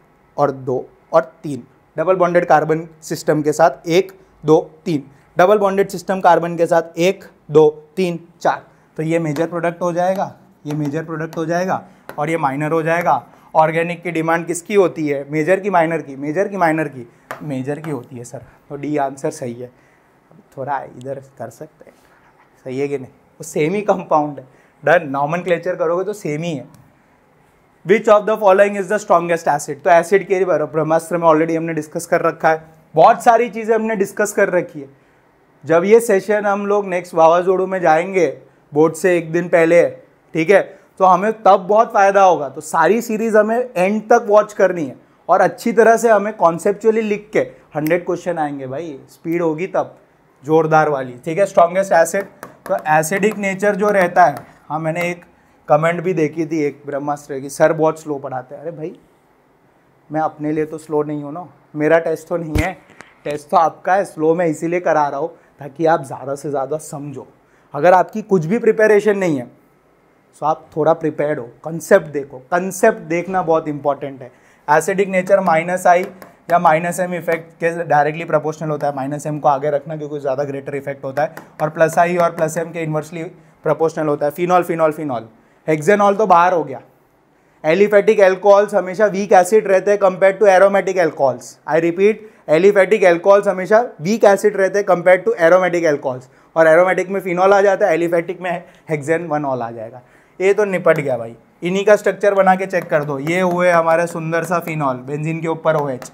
S1: और दो और तीन डबल बॉन्डेड कार्बन सिस्टम के साथ एक दो तीन डबल बॉन्डेड सिस्टम कार्बन के साथ एक दो तीन चार तो ये मेजर प्रोडक्ट हो जाएगा ये मेजर प्रोडक्ट हो जाएगा और ये माइनर हो जाएगा ऑर्गेनिक की डिमांड किसकी होती है मेजर की माइनर की मेजर की माइनर की मेजर की होती है सर तो डी आंसर सही है थोड़ा इधर कर सकते हैं सही है कि नहीं वो सेम ही कंपाउंड है डन नॉमन करोगे तो सेम ही है which of the following is the strongest acid तो एसिड के ब्रह्मास्त्र में ऑलरेडी हमने डिस्कस कर रखा है बहुत सारी चीज़ें हमने डिस्कस कर रखी है जब ये सेशन हम लोग नेक्स्ट वावाजोड़ो में जाएंगे बोर्ड से एक दिन पहले ठीक है तो हमें तब बहुत फ़ायदा होगा तो सारी सीरीज़ हमें एंड तक वॉच करनी है और अच्छी तरह से हमें कॉन्सेप्चुअली लिख के हंड्रेड क्वेश्चन आएंगे भाई स्पीड होगी तब जोरदार वाली ठीक है स्ट्रॉन्गेस्ट एसिड तो एसिडिक नेचर जो रहता है हाँ मैंने एक कमेंट भी देखी थी एक ब्रह्मास्त्र की सर बहुत स्लो पढ़ाते हैं अरे भाई मैं अपने लिए तो स्लो नहीं हूँ ना मेरा टेस्ट तो नहीं है टेस्ट तो आपका है स्लो मैं इसीलिए करा रहा हूँ ताकि आप ज़्यादा से ज़्यादा समझो अगर आपकी कुछ भी प्रिपेरेशन नहीं है सो तो आप थोड़ा प्रिपेयर हो कंसेप्ट देखो कंसेप्ट देखना बहुत इंपॉर्टेंट है एसिडिक नेचर माइनस आई या माइनस एम इफेक्ट के डायरेक्टली प्रोपोर्शनल होता है माइनस एम को आगे रखना क्योंकि ज़्यादा ग्रेटर इफेक्ट होता है और प्लस आई और प्लस एम के इन्वर्सली प्रोपोर्शनल होता है फिनॉल फिनॉल फिनॉल हेक्जेनॉल तो बाहर हो गया एलिफेटिक एल्कोहल्स हमेशा वीक एसिड रहते हैं compare to aromatic alcohols I repeat aliphatic alcohols हमेशा वीक एसिड रहते हैं कंपेयर टू एरोमेटिक एल्कोहल्स और एरोमेटिक में फिनॉल आ जाता है एलिफेटिक में हेक्जेन वन ऑल आ जाएगा ये तो निपट गया भाई इन्हीं का स्ट्रक्चर बना के चेक कर दो ये हुए हमारे सुंदर सा फिनॉल बेंजिन के ऊपर ओ OH.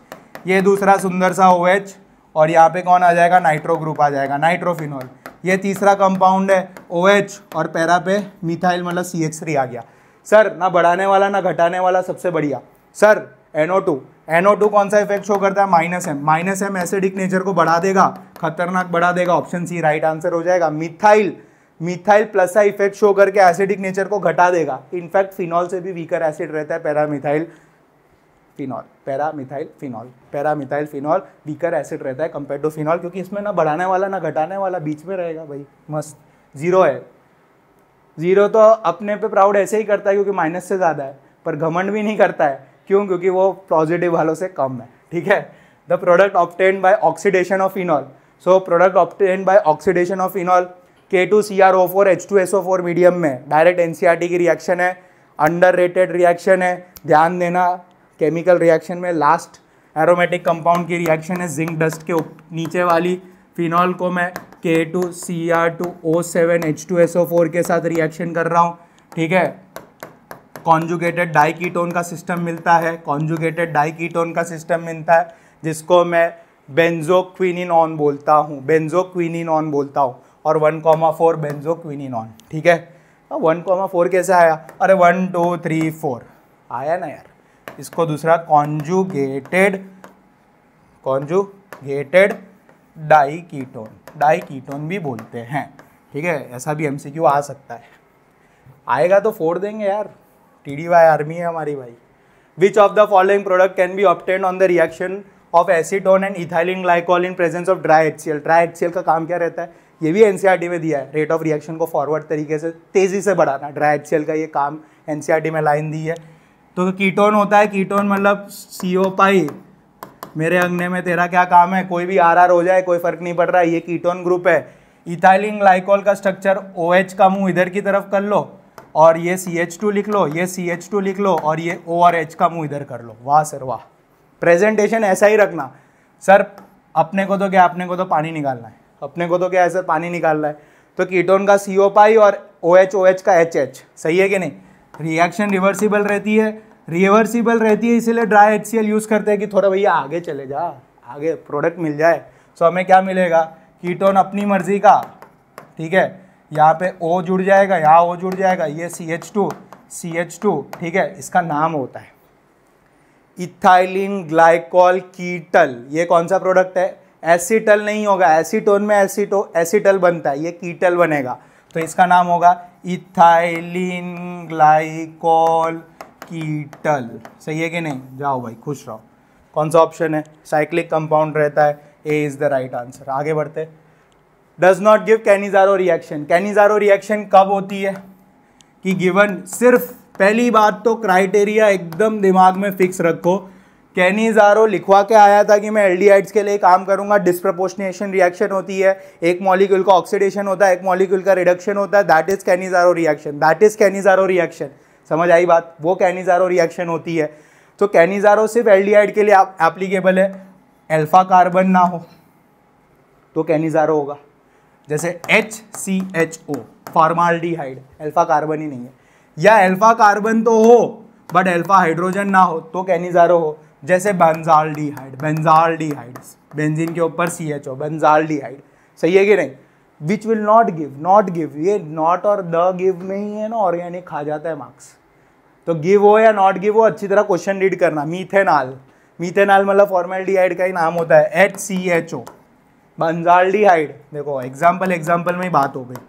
S1: ये दूसरा सुंदर सा ओ OH और यहाँ पे कौन आ जाएगा नाइट्रो ग्रुप आ जाएगा नाइट्रोफिनॉल ये तीसरा कंपाउंड है ओ OH और पैरा पे मिथाइल मतलब सी एच थ्री आ गया सर ना बढ़ाने वाला ना घटाने वाला सबसे बढ़िया sir NO two NO two कौन सा इफेक्ट शो करता है minus M minus M acidic nature को बढ़ा देगा खतरनाक बढ़ा देगा ऑप्शन सी राइट आंसर हो जाएगा मिथाइल मिथाइल प्लस का इफेक्ट शो करके एसिडिक नेचर को घटा देगा इनफैक्ट फिनॉल से भी वीकर एसिड रहता है paramethyl phenol paramethyl phenol paramethyl phenol weaker acid रहता है कंपेयर टू फिनॉल क्योंकि इसमें ना बढ़ाने वाला ना घटाने वाला बीच में रहेगा भाई मस्त जीरो है जीरो तो अपने पे प्राउड ऐसे ही करता है क्योंकि माइनस से ज़्यादा है पर घमंड भी नहीं करता है क्यों क्योंकि वो पॉजिटिव वालों से कम है ठीक है the product obtain by oxidation of phenol so product obtain by oxidation of phenol K two C R O four H two S O four medium में direct N C R T की reaction है underrated reaction है ध्यान देना chemical reaction में last aromatic compound की reaction है zinc dust के नीचे वाली फिनॉल को मैं K two C R two O seven H two S O four के साथ रिएक्शन कर रहा हूँ ठीक है कॉन्जुगेटेड डाइकीटोन का सिस्टम मिलता है कॉन्जुगेटेड डाइकीटोन का सिस्टम मिलता है जिसको मैं बेंजोक्विनिन ऑन बोलता हूँ बेंजोक्विनिन ऑन बोलता हूँ और one comma four benzoquinone on ठीक है वन कॉमा फोर कैसे आया अरे वन टू थ्री फोर आया ना यार इसको दूसरा कॉन्जुगेटेड कॉन्जुगेटेड डाइकीटोन डाइकीटोन भी बोलते हैं ठीक है ऐसा भी एमसीक्यू आ सकता है आएगा तो फोड़ देंगे यार टी डी वाई आर्मी है हमारी भाई which of the following product can be obtain on the reaction of acetone and ethylene glycol in presence of dry H C L dry H C L का काम क्या रहता है ये भी एनसीईआरटी e में दिया है रेट ऑफ रिएक्शन को फॉरवर्ड तरीके से तेज़ी से बढ़ाना ड्राई एच सी एल का ये काम एनसीईआरटी e में लाइन दी है तो कीटोन होता है कीटोन मतलब सी ओ पाई मेरे अंगने में तेरा क्या काम है कोई भी आर आर हो जाए कोई फर्क नहीं पड़ रहा ये कीटोन ग्रुप है इथाइलिन ग्लाइकोल का स्ट्रक्चर ओ OH का मुंह इधर की तरफ कर लो और ये सी एच टू लिख लो ये सी एच टू लिख लो और ये ओ आर एच का मुंह इधर कर लो वाह सर वाह प्रेजेंटेशन ऐसा ही रखना सर अपने को तो क्या अपने को तो पानी निकालना है अपने को तो क्या है सर पानी निकालना है तो कीटोन का सी ओ पाई और ओ एच ओ एच का एच एच सही है कि नहीं रिएक्शन रिवर्सिबल रहती है रिवर्सिबल रहती है इसीलिए ड्राई एच यूज़ करते हैं कि थोड़ा भैया आगे चले जा आगे प्रोडक्ट मिल जाए सो हमें क्या मिलेगा कीटोन अपनी मर्जी का ठीक है यहाँ पे ओ जुड़ जाएगा यहाँ ओ जुड़ जाएगा ये C H two C H two ठीक है इसका नाम होता है इथाइलिन ग्लाइकॉल कीटल ये कौन सा प्रोडक्ट है एसिटल नहीं होगा एसीटोन में एसिटो एसिटल बनता है ये कीटल बनेगा तो इसका नाम होगा इथाइलिन ग्लाइकॉल कीटल सही है कि नहीं जाओ भाई खुश रहो कौन सा ऑप्शन है साइक्लिक कंपाउंड रहता है A is the right answer आगे बढ़ते does not give Cannizzaro reaction Cannizzaro reaction कब होती है कि गिवन सिर्फ पहली बात तो क्राइटेरिया एकदम दिमाग में फिक्स रखो कैनिजारो लिखवा के आया था कि मैं एल के लिए काम करूंगा डिस्प्रपोशनेशन रिएक्शन होती है एक मॉलिक्यूल का ऑक्सीडेशन होता है एक मॉलिक्यूल का रिडक्शन होता है that is Cannizzaro reaction that is Cannizzaro reaction समझ आई बात वो कैनिजारो रिएक्शन होती है तो कैनिजारो सिर्फ एल्डिहाइड के लिए एप्लीकेबल है एल्फा कार्बन ना हो तो कैनिजारो होगा जैसे H C H O formaldehyde alpha carbon ही नहीं है या एल्फा कार्बन तो हो बट एल्फा हाइड्रोजन ना हो तो कैनिजारो हो जैसे बेंजाल्डिहाइड बेंजाल्डिहाइड बेंजीन के ऊपर सी एच ओ बेंजाल्डिहाइड सही है कि नहीं which will not give not give ये नॉट और द गिव में ही है ना ऑर्गेनिक खा जाता है मार्क्स तो गिव हो या नॉट गिव हो अच्छी तरह क्वेश्चन रीड करना मीथेनाल मीथेनॉल मतलब फॉर्मेल का ही नाम होता है एच सी एच ओ बंजाल्डिहाइड देखो एग्जाम्पल एग्जाम्पल में ही बात हो गई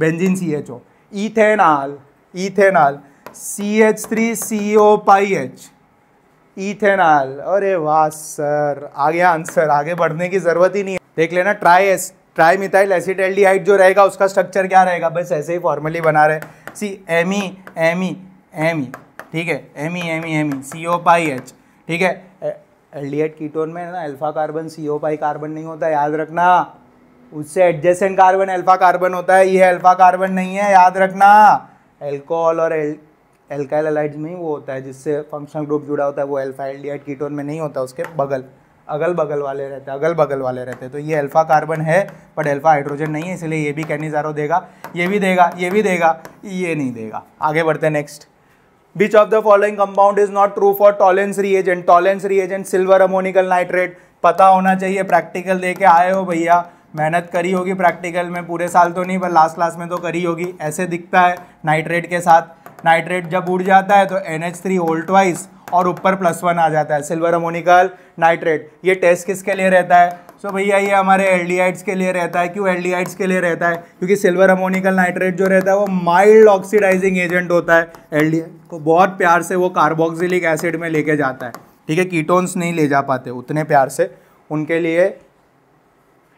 S1: benzene C H O ethanol ethanol C H three C O pi H ethanol अरे वाह सर आगे आंसर आगे बढ़ने की ज़रूरत ही नहीं है देख लेना tri S trimethyl acetaldehyde जो रहेगा उसका स्ट्रक्चर क्या रहेगा बस ऐसे ही फॉर्मली बना रहे C M M E E M E ठीक है M E M E M E C O pi H ठीक है एल डी एड कीटोन में ना alpha carbon C O pi carbon नहीं होता याद रखना उससे एडजेसेंट कार्बन अल्फा कार्बन होता है ये अल्फा कार्बन नहीं है याद रखना एल्कोहल और एल एल्काइल अलाइड्स में ही वो होता है जिससे फंक्शनल ग्रुप जुड़ा होता है वो alpha aldehyde ketone में नहीं होता उसके बगल अगल बगल वाले रहते हैं अगल बगल वाले रहते तो ये अल्फा कार्बन है बट अल्फा हाइड्रोजन नहीं है इसलिए ये भी कैनिजारो देगा ये भी देगा ये भी देगा ये नहीं देगा आगे बढ़ते next which of the following compound is not true for Tollens reagent Tollens reagent silver ammonical nitrate पता होना चाहिए प्रैक्टिकल दे के आए हो भैया मेहनत करी होगी प्रैक्टिकल में पूरे साल तो नहीं पर लास्ट क्लास में तो करी होगी ऐसे दिखता है नाइट्रेट के साथ नाइट्रेट जब उड़ जाता है तो एन एच थ्री होल्ट वाइज और ऊपर प्लस वन आ जाता है सिल्वर अमोनिकल नाइट्रेट ये टेस्ट किसके लिए रहता है सो so भैया ये हमारे एल्डिहाइड्स के लिए रहता है क्यों एल्डिहाइड्स के लिए रहता है क्योंकि सिल्वर अमोनिकल नाइट्रेट जो रहता है वो माइल्ड ऑक्सीडाइजिंग एजेंट होता है एल को बहुत प्यार से वो कार्बोक्सिलिक एसिड में लेके जाता है ठीक है कीटोन्स नहीं ले जा पाते उतने प्यार से उनके लिए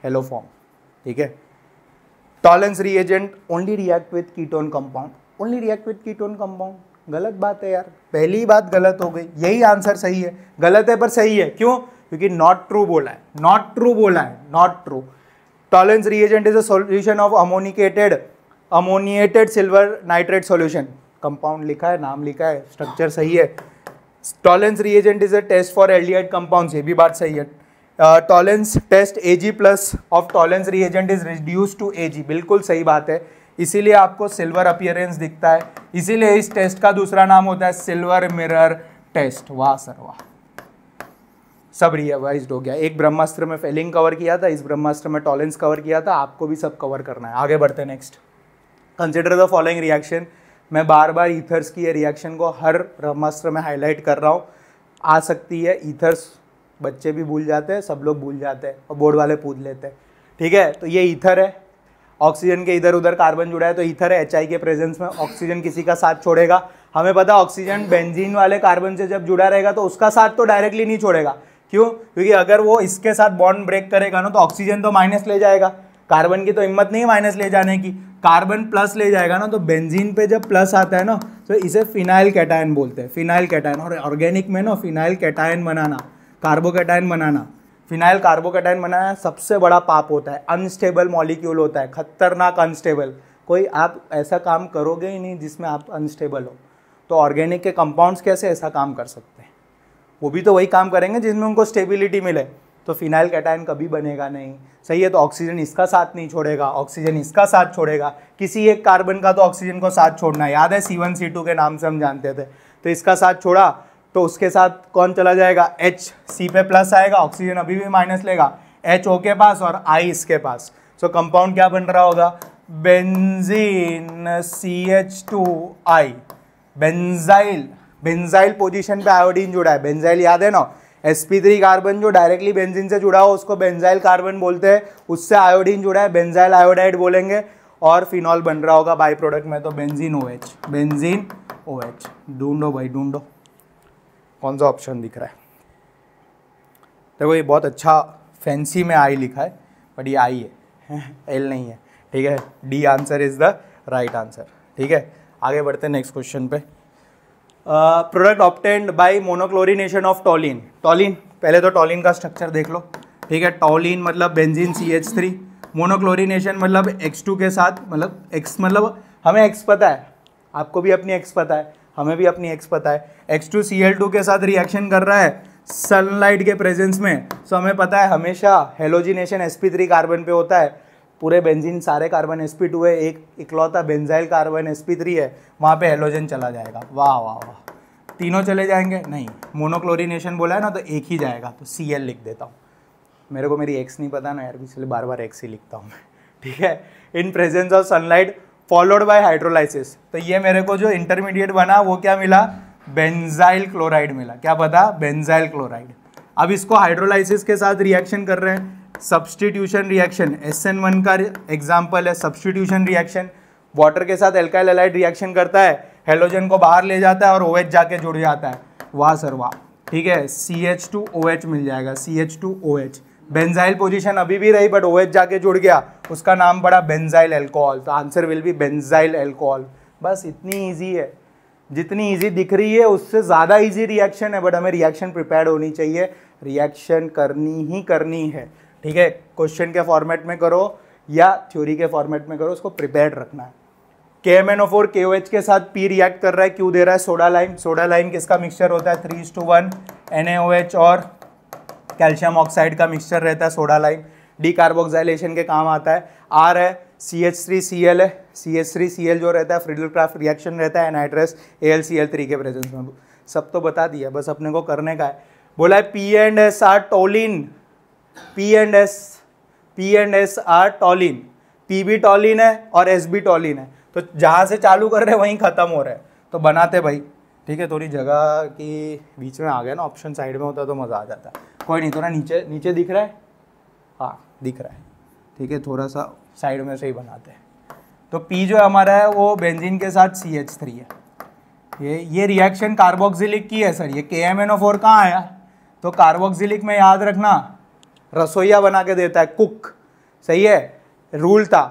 S1: हेलोफॉम ठीक है Tollens reagent only react with ketone compound only react with ketone compound गलत बात है यार पहली बात गलत हो गई यही आंसर सही है गलत है पर सही है क्यों क्योंकि नॉट ट्रू बोला है नॉट ट्रू बोला है not true Tollens reagent is a solution of ammonicated ammoniated silver nitrate solution compound लिखा है नाम लिखा है स्ट्रक्चर सही है Tollens reagent is a test for aldehyde compounds ये भी बात सही है Tollens test A G plus of Tollens reagent is reduce to A G बिल्कुल सही बात है इसीलिए आपको सिल्वर अपियरेंस दिखता है इसीलिए इस टेस्ट का दूसरा नाम होता है सिल्वर मिरर टेस्ट वाह सर वाह सब रियवाइज हो गया एक ब्रह्मास्त्र में फेलिंग कवर किया था इस ब्रह्मास्त्र में टॉलेंस कवर किया था आपको भी सब कवर करना है आगे बढ़ते next consider the following reaction मैं बार बार ईथर्स की रिएक्शन को हर ब्रह्मास्त्र में हाईलाइट कर रहा हूँ आ सकती है ईथर्स बच्चे भी भूल जाते हैं सब लोग भूल जाते हैं और बोर्ड वाले पूछ लेते हैं ठीक है तो ये ईथर है ऑक्सीजन के इधर उधर कार्बन जुड़ा है तो ईथर है एच के प्रेजेंस में ऑक्सीजन किसी का साथ छोड़ेगा हमें पता ऑक्सीजन बेंजीन वाले कार्बन से जब जुड़ा रहेगा तो उसका साथ तो डायरेक्टली नहीं छोड़ेगा क्यों क्योंकि अगर वो इसके साथ बॉन्ड ब्रेक करेगा ना तो ऑक्सीजन तो माइनस ले जाएगा कार्बन की तो हिम्मत नहीं माइनस ले जाने की कार्बन प्लस ले जाएगा ना तो बेंजीन पे जब प्लस आता है ना तो इसे फिनाइल कैटायन बोलते हैं फिनाइल कैटायन और ऑर्गेनिक में ना फिनाइल कैटायन बनाना कार्बोकेटायन बनाना फिनाइल कार्बोकेटायन बनाना सबसे बड़ा पाप होता है अनस्टेबल मॉलिक्यूल होता है खतरनाक अनस्टेबल कोई आप ऐसा काम करोगे ही नहीं जिसमें आप अनस्टेबल हो तो ऑर्गेनिक के कंपाउंड्स कैसे ऐसा काम कर सकते हैं वो भी तो वही काम करेंगे जिसमें उनको स्टेबिलिटी मिले तो फिनाइल कैटाइन कभी बनेगा नहीं सही है तो ऑक्सीजन इसका साथ नहीं छोड़ेगा ऑक्सीजन इसका साथ छोड़ेगा किसी एक कार्बन का तो ऑक्सीजन को साथ छोड़ना याद है सी वन सी टू के नाम से हम जानते थे तो इसका साथ छोड़ा तो उसके साथ कौन चला जाएगा एच सी पे प्लस आएगा ऑक्सीजन अभी भी माइनस लेगा एच ओ के पास और आई इसके पास सो so, कंपाउंड क्या बन रहा होगा benzene C H two I benzyl benzyl position पे आयोडीन जुड़ा है बेंजाइल याद है ना sp3 कार्बन जो डायरेक्टली बेंजीन से जुड़ा हो उसको बेंजाइल कार्बन बोलते हैं उससे आयोडीन जुड़ा है बेंजाइल आयोडाइड बोलेंगे और फिनॉल बन रहा होगा बाई प्रोडक्ट में तो benzene O H benzene O H ढूंढो भाई ढूंढो कौन सा ऑप्शन दिख रहा है देखो ये बहुत अच्छा फैंसी में आई लिखा है बट ये आई है एल नहीं है ठीक है D answer is the right answer ठीक है आगे बढ़ते हैं नेक्स्ट क्वेश्चन पे product obtained by monochlorination of toluene toluene पहले तो टॉलिन का स्ट्रक्चर देख लो ठीक है टॉलिन मतलब benzene C H three monochlorination मतलब एक्स टू के साथ मतलब एक्स मतलब हमें एक्स पता है आपको भी अपनी एक्स पता है हमें भी अपनी एक्स पता है X two C L two के साथ रिएक्शन कर रहा है सनलाइट के प्रेजेंस में सो हमें पता है हमेशा halogenation S P three carbon पे होता है पूरे बेंजीन सारे कार्बन एस पी टू है एक इकलौता benzyl carbon S P three है वहाँ पे हेलोजन चला जाएगा वाह वाह वाह तीनों चले जाएंगे नहीं मोनोक्लोरिनेशन बोला है ना तो एक ही जाएगा तो सी एल लिख देता हूँ मेरे को मेरी एक्स नहीं पता ना यार इसलिए बार बार एक्स ही लिखता हूँ मैं ठीक है in presence of sunlight followed by hydrolysis तो ये मेरे को जो इंटरमीडिएट बना वो क्या मिला बेंजाइल क्लोराइड मिला क्या पता बेंजाइल क्लोराइड अब इसको हाइड्रोलाइसिस के साथ रिएक्शन कर रहे हैं substitution reaction S N one का एग्जाम्पल है सब्सटीट्यूशन रिएक्शन वाटर के साथ एल्काइल एलाइड रिएक्शन करता है हेलोजन को बाहर ले जाता है और ओ OH जाके जुड़ जाता है वाह सर वाह ठीक है C H two O H मिल जाएगा C H two O H benzyl position अभी भी रही बट ओ एच जाके जुड़ गया उसका नाम पड़ा बेंजाइल एल्कोहल तो answer will be benzyl alcohol बस इतनी ईजी है जितनी ईजी दिख रही है उससे ज़्यादा ईजी रिएक्शन है बट हमें रिएक्शन प्रिपेयर होनी चाहिए रिएक्शन करनी ही करनी है ठीक है क्वेश्चन के फॉर्मेट में करो या थ्योरी के फॉर्मेट में करो उसको प्रिपेयर रखना है के एम एन ओ फोर के ओ एच के साथ पी रिएक्ट कर रहा है क्यों दे रहा है सोडा लाइम सोडा लाइम किसका मिक्सचर होता है three two one N A O H और कैल्शियम ऑक्साइड का मिक्सचर रहता है सोडा लाइम डी कार्बोक्साइलेशन के काम आता है आर है C H three C L है C H three C L जो रहता है फ्रिडल क्राफ्ट रिएक्शन रहता है anhydrous A L C L three के प्रेजेंस में सब तो बता दिया बस अपने को करने का है बोला है P and S R toluene P and S P and S R toluene P B toluene है और एस बी टॉलिन है तो जहाँ से चालू कर रहे हैं वहीं ख़त्म हो रहा है तो बनाते भाई ठीक है थोड़ी जगह की बीच में आ गया ना ऑप्शन साइड में होता तो मज़ा आ जाता कोई नहीं थोड़ा नीचे नीचे दिख रहा है हाँ दिख रहा है ठीक है थोड़ा सा साइड में से ही बनाते हैं तो पी जो हमारा है वो बेंजीन के साथ सी एच थ्री है ये ये रिएक्शन कार्बोक्सिलिक की है सर ये के एम एन ओ फोर कहाँ आया तो कार्बोक्सिलिक में याद रखना रसोईया बना के देता है कुक सही है रूल था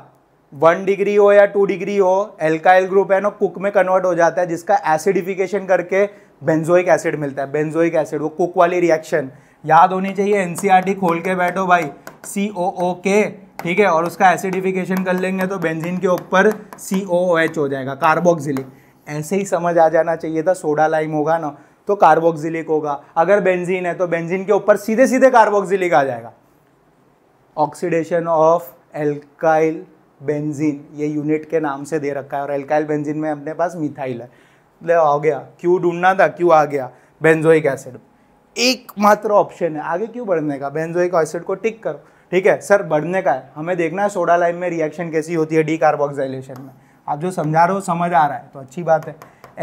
S1: वन डिग्री हो या टू डिग्री हो एल्काइल ग्रुप है ना कुक में कन्वर्ट हो जाता है जिसका एसिडिफिकेशन करके बेंजोइक एसिड मिलता है बेंजोइक एसिड वो कुक वाली रिएक्शन याद होनी चाहिए एनसीईआरटी e खोल के बैठो भाई सी ओ ओ के ठीक है और उसका एसिडिफिकेशन कर लेंगे तो बेंजीन के ऊपर सी ओ एच हो जाएगा कार्बोक्सिलिक ऐसे ही समझ आ जाना चाहिए था सोडा लाइम होगा ना तो कार्बोक्सिलिक होगा अगर बेंजीन है तो बेंजीन के ऊपर सीधे सीधे कार्बोक्सिलिक आ जाएगा ऑक्सीडेशन ऑफ एल्काइल बेंजीन ये यूनिट के नाम से दे रखा है और एल्काइल बेंजीन में अपने पास मिथाइल है ले आ गया क्यों ढूंढना था क्यों आ गया बेंजोइक एसिड एकमात्र ऑप्शन है आगे क्यों बढ़ने का बेंजोइक एसिड को टिक करो ठीक है सर बढ़ने का है हमें देखना है सोडा लाइम में रिएक्शन कैसी होती है डी कार्बोक्साइलेशन में आप जो समझा रहे हो समझ आ रहा है तो अच्छी बात है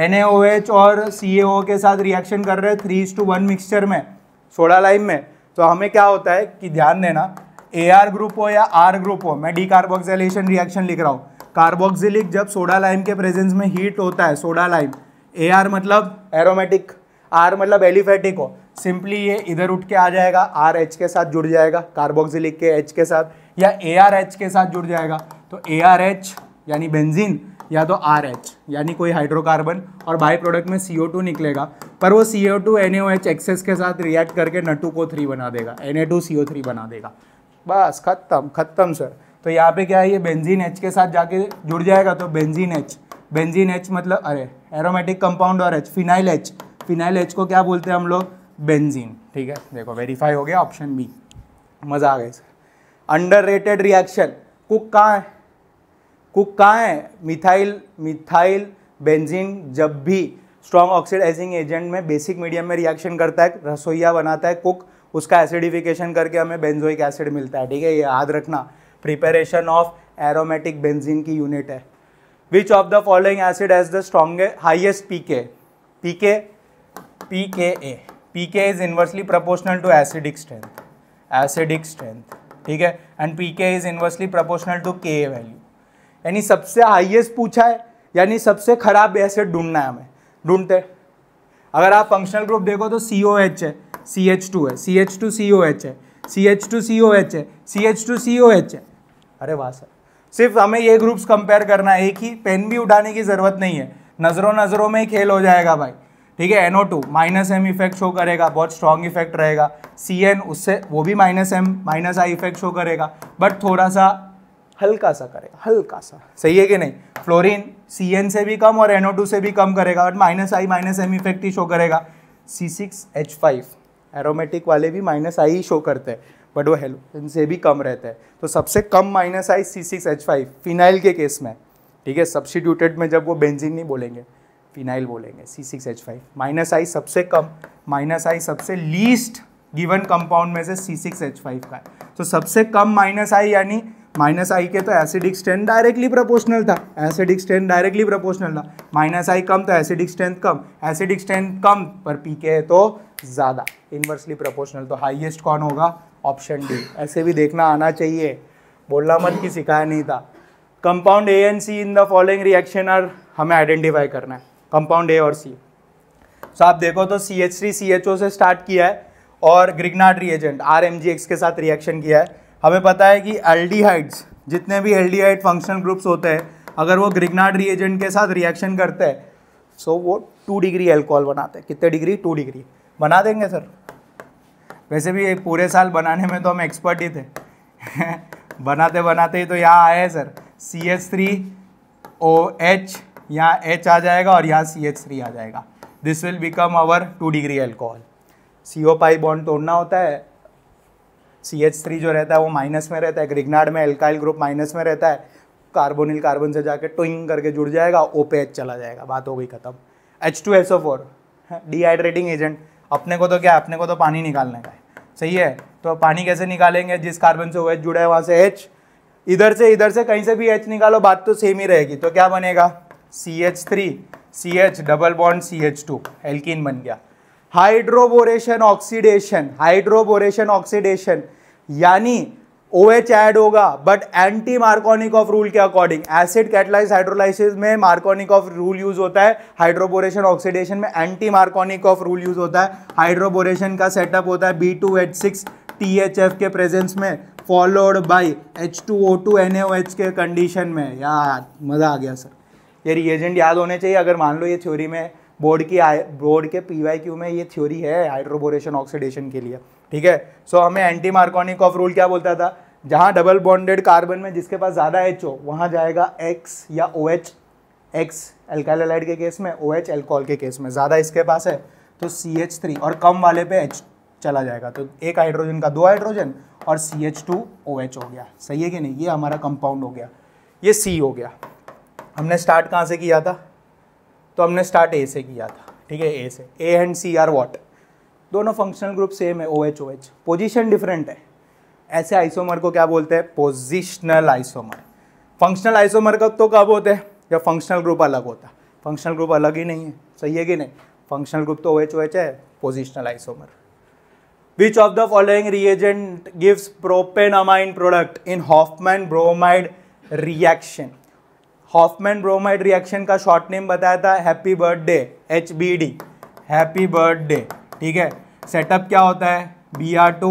S1: एन और सी के साथ रिएक्शन कर रहे हैं थ्री टू वन मिक्सचर में सोडा लाइम में तो हमें क्या होता है कि ध्यान देना ए ग्रुप हो या आर ग्रुप हो मैं डी कार्बोक्सिलेशन रिएक्शन लिख रहा हूँ कार्बोक्सिलिक जब सोडा लाइम के प्रेजेंस में हीट होता है सोडा लाइम ए आर मतलब एरोमेटिक आर मतलब एलिफेटिक हो सिंपली ये इधर उठ के आ जाएगा आर एच के साथ जुड़ जाएगा कार्बोक्सिलिक के एच के साथ या ए आर एच के साथ जुड़ जाएगा तो ए आर एच यानी बेंजीन या तो आर एच यानी कोई हाइड्रोकार्बन और बाई प्रोडक्ट में सी ओ टू निकलेगा पर वो C O two N H excess के साथ रिएक्ट करके न टू को थ्री बना देगा N A two C O three बना देगा बस खत्म खत्म सर तो यहाँ पे क्या है ये बेंजीन एच के साथ जाके जुड़ जाएगा तो बेंजीन एच बेंजीन एच मतलब अरे एरोमेटिक कंपाउंड और H phenyl H phenyl H को क्या बोलते हैं हम लोग बेंजीन ठीक है देखो वेरीफाई हो गया ऑप्शन बी मज़ा आ गया सर अंडर रिएक्शन कुक कहाँ है कुक कहाँ है मिथाइल मिथाइल बेंजीन जब भी स्ट्रॉन्ग ऑक्सीडाइजिंग एजेंट में बेसिक मीडियम में रिएक्शन करता है रसोईया बनाता है कुक उसका एसिडिफिकेशन करके हमें बेंजोइक एसिड मिलता है ठीक है ये याद रखना प्रिपेरेशन ऑफ एरोमेटिक बेंजीन की यूनिट है which of the following acid as the strongest highest P K P K P K A P K is inversely proportional to acidic strength acidic strength ठीक है and P K is inversely proportional to K A value यानी सबसे highest पूछा है यानी सबसे खराब asset ढूंढना है हमें ढूंढते अगर आप फंक्शनल ग्रुप देखो तो सी ओ एच है सी एच टू है C H two C O H है C H two C O H है C H two C O H है अरे वाह सर सिर्फ हमें ये ग्रुप्स कंपेयर करना है एक ही पेन भी उठाने की ज़रूरत नहीं है नज़रों नज़रों में ही खेल हो जाएगा भाई ठीक है NO two minus M effect show करेगा बहुत स्ट्रॉन्ग इफेक्ट रहेगा सी एन उससे वो भी minus M minus I effect show करेगा बट थोड़ा सा हल्का सा करेगा हल्का सा सही है कि नहीं फ्लोरीन सी एन से भी कम और एनओ टू से भी कम करेगा but minus I minus M effect ही शो करेगा C six H five aromatic वाले भी माइनस आई ही शो करते हैं बट वो हेलो से भी कम रहते हैं तो सबसे कम minus I C six H five phenyl के केस में ठीक है सब्सटीट्यूटेड में जब वो बेंजिन नहीं बोलेंगे फिनाइल बोलेंगे C six H five minus I सबसे कम माइनस आई सबसे लीस्ट गिवन कंपाउंड में से सी सिक्स एच फाइव का है तो सबसे कम माइनस आई यानी माइनस आई के तो एसिडिक स्ट्रेंथ डायरेक्टली प्रोपोर्शनल था एसिडिक स्ट्रेंथ डायरेक्टली प्रोपोर्शनल था माइनस आई कम तो एसिडिक स्ट्रेंथ कम एसिडिक स्ट्रेंथ कम पर पी के तो ज़्यादा इन्वर्सली प्रोपोर्शनल तो हाईएस्ट कौन होगा ऑप्शन डी ऐसे भी देखना आना चाहिए बोलना मत कि सिखाया नहीं था compound A and C in the following reaction are हमें आइडेंटिफाई करना है कंपाउंड ए और सी सो आप देखो तो C H three C H O से स्टार्ट किया है और Grignard reagent R M G X के साथ रिएक्शन किया है हमें पता है कि एल्डिहाइड्स जितने भी एल्डिहाइड फंक्शनल ग्रुप्स होते हैं अगर वो ग्रिगनाड रिएजेंट के साथ रिएक्शन करते हैं सो वो टू डिग्री एल्कोहल बनाते हैं कितने डिग्री टू डिग्री बना देंगे सर वैसे भी पूरे साल बनाने में तो हम एक्सपर्ट ही थे बनाते बनाते ही तो यहाँ आए हैं sir C H three O H यहाँ एच आ जाएगा और यहाँ सी एच थ्री आ जाएगा this will become our two degree alcohol C O pi bond तोड़ना होता है सी एच थ्री जो रहता है वो माइनस में रहता है ग्रिगनाड में एल्काइल ग्रुप माइनस में रहता है कार्बोनिल कार्बन से जाके ट्विंग करके जुड़ जाएगा ओ पे एच चला जाएगा बात हो गई ख़त्म H two S O four dehydrating agent अपने को तो क्या अपने को तो पानी निकालने का है सही है तो पानी कैसे निकालेंगे जिस कार्बन से ओ एच जुड़ा है वहाँ से एच इधर से इधर से कहीं से भी एच निकालो बात तो सेम ही रहेगी तो क्या बनेगा C H three C H double bond C H two alkene बन गया हाइड्रोबोरेशन ऑक्सीडेशन हाइड्रोबोरेशन ऑक्सीडेशन यानी ओ एच एड होगा but anti Markovnikov of rule के अकॉर्डिंग एसिड कैटलाइज हाइड्रोलाइसिस में मार्कोनिक ऑफ रूल यूज होता है hydroboration oxidation में anti Markovnikov of rule use होता है हाइड्रोबोरेशन का सेटअप होता है B two H six T H F के प्रेजेंस में followed by H two O two N O H के कंडीशन में यार मज़ा आ गया सर ये रिएजेंट याद होने चाहिए अगर मान लो ये थ्योरी में बोर्ड की बोर्ड के पी वाई क्यू में ये थ्योरी है हाइड्रोबोरेशन ऑक्सीडेशन के लिए ठीक है सो हमें एंटी मार्कोनिक ऑफ रूल क्या बोलता था जहाँ डबल बॉन्डेड कार्बन में जिसके पास ज़्यादा एच हो वहाँ जाएगा एक्स या ओ एच एक्स एल्कालाइड के केस में ओ एच एल्कोहल के केस में ज़्यादा इसके पास है तो सी एच थ्री और कम वाले पे एच चला जाएगा तो एक हाइड्रोजन का दो हाइड्रोजन और C H two O H हो गया सही है कि नहीं ये हमारा कंपाउंड हो गया ये सी हो गया हमने स्टार्ट कहाँ से किया था तो हमने स्टार्ट ए से किया था ठीक है ए से A and C are what दोनों फंक्शनल ग्रुप सेम है O H O H position different है ऐसे आइसोमर को क्या बोलते हैं पोजिशनल आइसोमर फंक्शनल आइसोमर का तो कब होते हैं जब फंक्शनल ग्रुप अलग होता है फंक्शनल ग्रुप अलग ही नहीं है सही है कि नहीं फंक्शनल ग्रुप तो ओ एच ओ एच है positional isomer which of the following reagent gives propanamine product in Hofmann bromide reaction Hofmann bromide reaction का शॉर्ट नेम बताया था happy birthday H B D happy birthday ठीक है setup क्या होता है B R two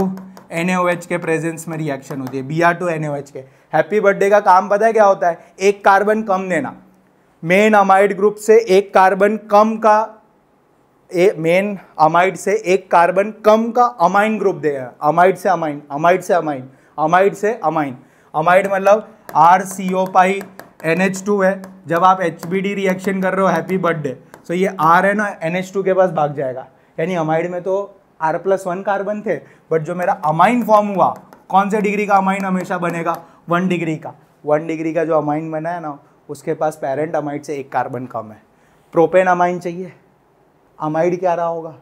S1: N के presence में रिएक्शन होती है बी आर टू एन के हैप्पी बर्थडे का काम पता है क्या होता है एक कार्बन कम देना मेन अमाइड ग्रुप से एक कार्बन कम का मेन अमाइड से एक कार्बन कम का अमाइन ग्रुप देगा अमाइड से अमाइन अमाइड से अमाइन अमाइड से अमाइन अमाइड मतलब R C O pi N H two है जब आप एच बी डी रिएक्शन कर रहे हो हैप्पी बर्थडे सो ये आर है ना एन एच टू के पास भाग जाएगा यानी अमाइड में तो आर प्लस वन कार्बन थे बट जो मेरा अमाइन फॉर्म हुआ कौन से डिग्री का अमाइन हमेशा बनेगा वन डिग्री का वन डिग्री का जो अमाइन बना है ना उसके पास पेरेंट अमाइड से एक कार्बन कम है प्रोपेन अमाइन चाहिए अमाइड क्या रहा होगा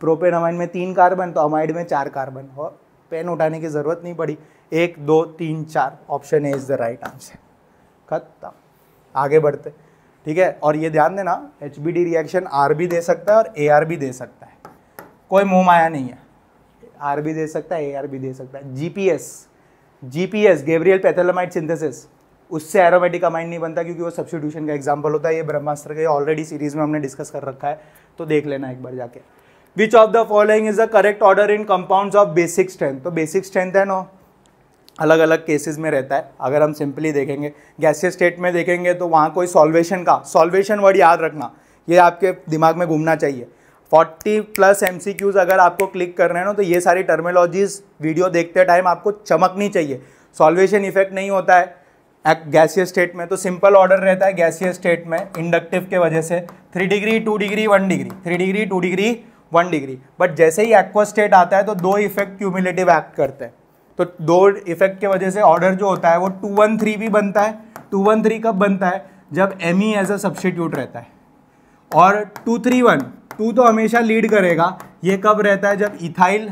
S1: प्रोपेन अमाइन में तीन कार्बन तो अमाइड में चार कार्बन और पेन उठाने की ज़रूरत नहीं पड़ी एक दो तीन चार option A is the right answer खत्म आगे बढ़ते ठीक है और ये ध्यान देना H B D reaction R भी दे सकता है और ए आर भी दे सकता है कोई मोह माया नहीं है आर भी दे सकता है ए आर भी दे सकता है G P S G P S Gabriel phthalimide synthesis उससे एरोमेटिक अमाइंड नहीं बनता क्योंकि वो सब्सिट्यूशन का एग्जाम्पल होता है ये ब्रह्मास्त्र के ऑलरेडी सीरीज में हमने डिस्कस कर रखा है तो देख लेना एक बार जाके which of the following is the correct order in compound of basic strength तो बेसिक स्ट्रेंथ है ना अलग अलग केसेस में रहता है अगर हम सिंपली देखेंगे गैसियस स्टेट में देखेंगे तो वहाँ कोई सॉल्वेशन का सॉल्वेशन वर्ड याद रखना ये आपके दिमाग में घूमना चाहिए 40 प्लस एम अगर आपको क्लिक कर रहे हैं ना तो ये सारी टर्मिनोलॉजीज वीडियो देखते टाइम आपको चमकनी चाहिए सॉल्वेशन इफेक्ट नहीं होता है गैसियस स्टेट में तो सिंपल ऑर्डर रहता है गैसियस स्टेट में इंडक्टिव के वजह से three degree two degree one degree three degree two degree one degree but जैसे ही एक्वा स्टेट आता है तो दो इफेक्ट क्यूमुलेटिव एक्ट करते हैं तो दो इफेक्ट के वजह से ऑर्डर जो होता है वो टू वन थ्री भी बनता है टू वन थ्री कब बनता है जब M E as a substitute रहता है और टू थ्री वन टू तो हमेशा लीड करेगा ये कब रहता है जब इथाइल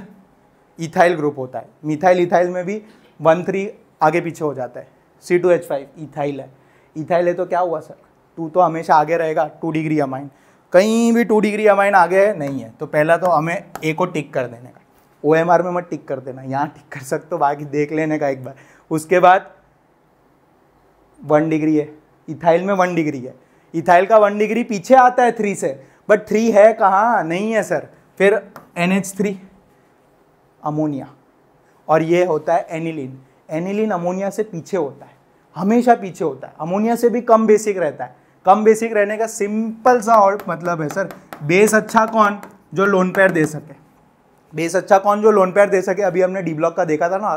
S1: इथाइल ग्रुप होता है मिथाइल इथाइल में भी वन थ्री आगे पीछे हो जाता है C two H five ethyl है इथाइल है तो क्या हुआ सर टू तो हमेशा आगे रहेगा टू डिग्री अमाइन कहीं भी टू डिग्री अमाइन आगे है नहीं है तो पहला तो हमें ए को टिक कर देने ओ एम आर में मत टिक कर देना यहाँ टिक कर सकते हो बाकी देख लेने का एक बार उसके बाद वन डिग्री है इथाइल में वन डिग्री है इथाइल का वन डिग्री पीछे आता है थ्री से बट थ्री है कहाँ नहीं है सर फिर एन एच थ्री अमोनिया और ये होता है एनिलिन एनिलिन अमोनिया से पीछे होता है हमेशा पीछे होता है अमोनिया से भी कम बेसिक रहता है कम बेसिक रहने का सिंपल सा और मतलब है सर बेस अच्छा कौन जो लोन पैर दे सके बेस अच्छा कौन जो लोन पेयर दे सके अभी हमने डी ब्लॉक का देखा था ना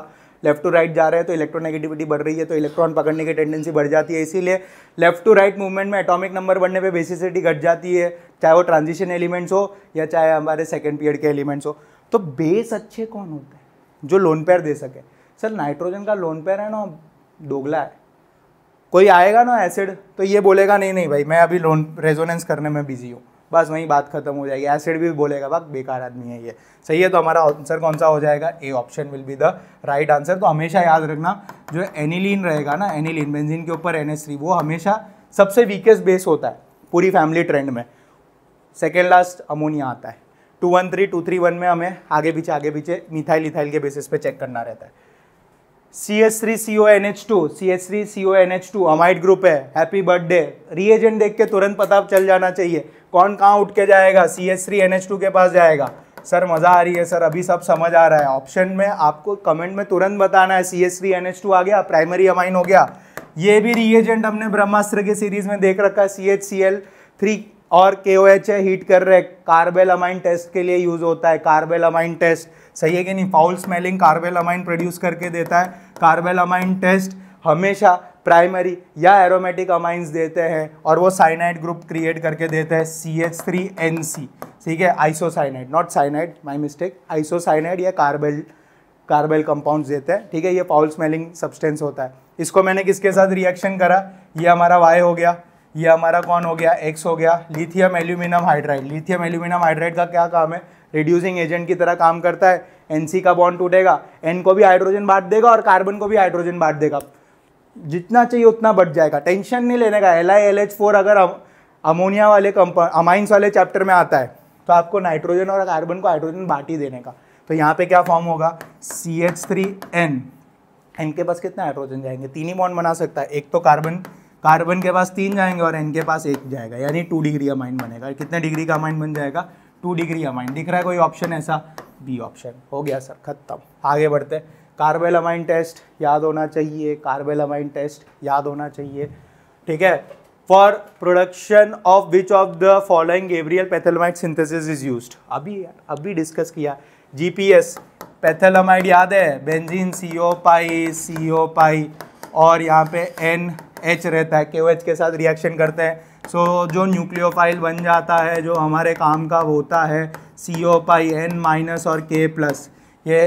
S1: लेफ्ट टू राइट जा रहे हैं तो इलेक्ट्रोनेगेटिविटी बढ़ रही है तो इलेक्ट्रॉन पकड़ने की टेंडेंसी बढ़ जाती है इसीलिए लेफ्ट टू राइट मूवमेंट में एटॉमिक नंबर बढ़ने पे बेसिसिटी घट जाती है चाहे वो ट्रांजिशन एलिमेंट्स हो या चाहे हमारे सेकेंड पीरियड के एलिमेंट्स हो तो बेस अच्छे कौन होते हैं जो लोन पेयर दे सके सर नाइट्रोजन का लोन पेयर है ना दोगला है कोई आएगा ना एसिड तो ये बोलेगा नहीं नहीं भाई मैं अभी लोन रेजोनेंस करने में बिजी हूँ बस वहीं बात खत्म हो जाएगी एसिड भी बोलेगा बाप बेकार आदमी है ये सही है तो हमारा आंसर कौन सा हो जाएगा A option will be the right answer तो हमेशा याद रखना जो एनिलीन रहेगा ना एनिलीन बेंजीन के ऊपर एन वो हमेशा सबसे वीकेस्ट बेस होता है पूरी फैमिली ट्रेंड में सेकेंड लास्ट अमोनिया आता है two one three two three one में हमें आगे पीछे आगे पीछे मिथाइल इथाइल के बेसिस पे चेक करना रहता है C S three C O N H two C S three C O N H two amide group है हैप्पी बर्थडे रिएजेंट देख के तुरंत पता चल जाना चाहिए कौन कहाँ उठ के जाएगा C S three N H two के पास जाएगा सर मज़ा आ रही है सर अभी सब समझ आ रहा है ऑप्शन में आपको कमेंट में तुरंत बताना है C S three N H two आ गया प्राइमरी अमाइन हो गया ये भी रिएजेंट हमने ब्रह्मास्त्र के सीरीज में देख रखा है C H C L three और के ओ एच है हीट कर रहे कार्बेल अमाइन टेस्ट के लिए यूज़ होता है कार्बेल अमाइन टेस्ट सही है कि नहीं foul smelling carbyl amine produce करके देता है कार्बेल अमाइन टेस्ट हमेशा प्राइमरी या एरोमेटिक अमाइंस देते हैं और वो साइनाइड ग्रुप क्रिएट करके देते हैं C H three N C ठीक है isocyanide not cyanide my mistake isocyanide या कार्बेल कार्बेल कंपाउंड्स देते हैं ठीक है ये फाउल स्मेलिंग सब्सटेंस होता है इसको मैंने किसके साथ रिएक्शन करा ये हमारा वाई हो गया ये हमारा कौन हो गया एक्स हो गया lithium aluminium hydride lithium aluminium hydride का क्या काम है रिड्यूसिंग एजेंट की तरह काम करता है एन का बॉन्ड टूटेगा एन को भी हाइड्रोजन बांट देगा और कार्बन को भी हाइड्रोजन बांट देगा जितना चाहिए उतना बढ़ जाएगा टेंशन नहीं लेने का L I L H four अगर अमोनिया वाले अमाइंस वाले चैप्टर में आता है तो आपको नाइट्रोजन और कार्बन को हाइड्रोजन बांट ही देने का तो यहाँ पे क्या फॉर्म होगा C H three N N के पास कितना हाइड्रोजन जाएंगे तीन ही बॉन्ड बना सकता है एक तो कार्बन कार्बन के पास तीन जाएंगे और एन के पास एक जाएगा यानी टू डिग्री अमाइन बनेगा कितने डिग्री का अमाइन बन जाएगा टू डिग्री अमाइन दिख रहा है कोई ऑप्शन ऐसा बी ऑप्शन हो गया सर खत्म आगे बढ़ते कार्बेल अमाइन टेस्ट याद होना चाहिए कार्बेल अमाइन टेस्ट याद होना चाहिए ठीक है for production of which of the following Gabriel phthalimide synthesis is use अभी अभी डिस्कस किया जीपीएस पैथलमाइड याद है बेंजीन सी ओ पाई सी ओ पाई और यहाँ पे एन एच रहता है के ओ एच के साथ रिएक्शन करते हैं सो so, जो न्यूक्लियोफाइल बन जाता है जो हमारे काम का होता है सी ओ पाई एन माइनस और के प्लस ये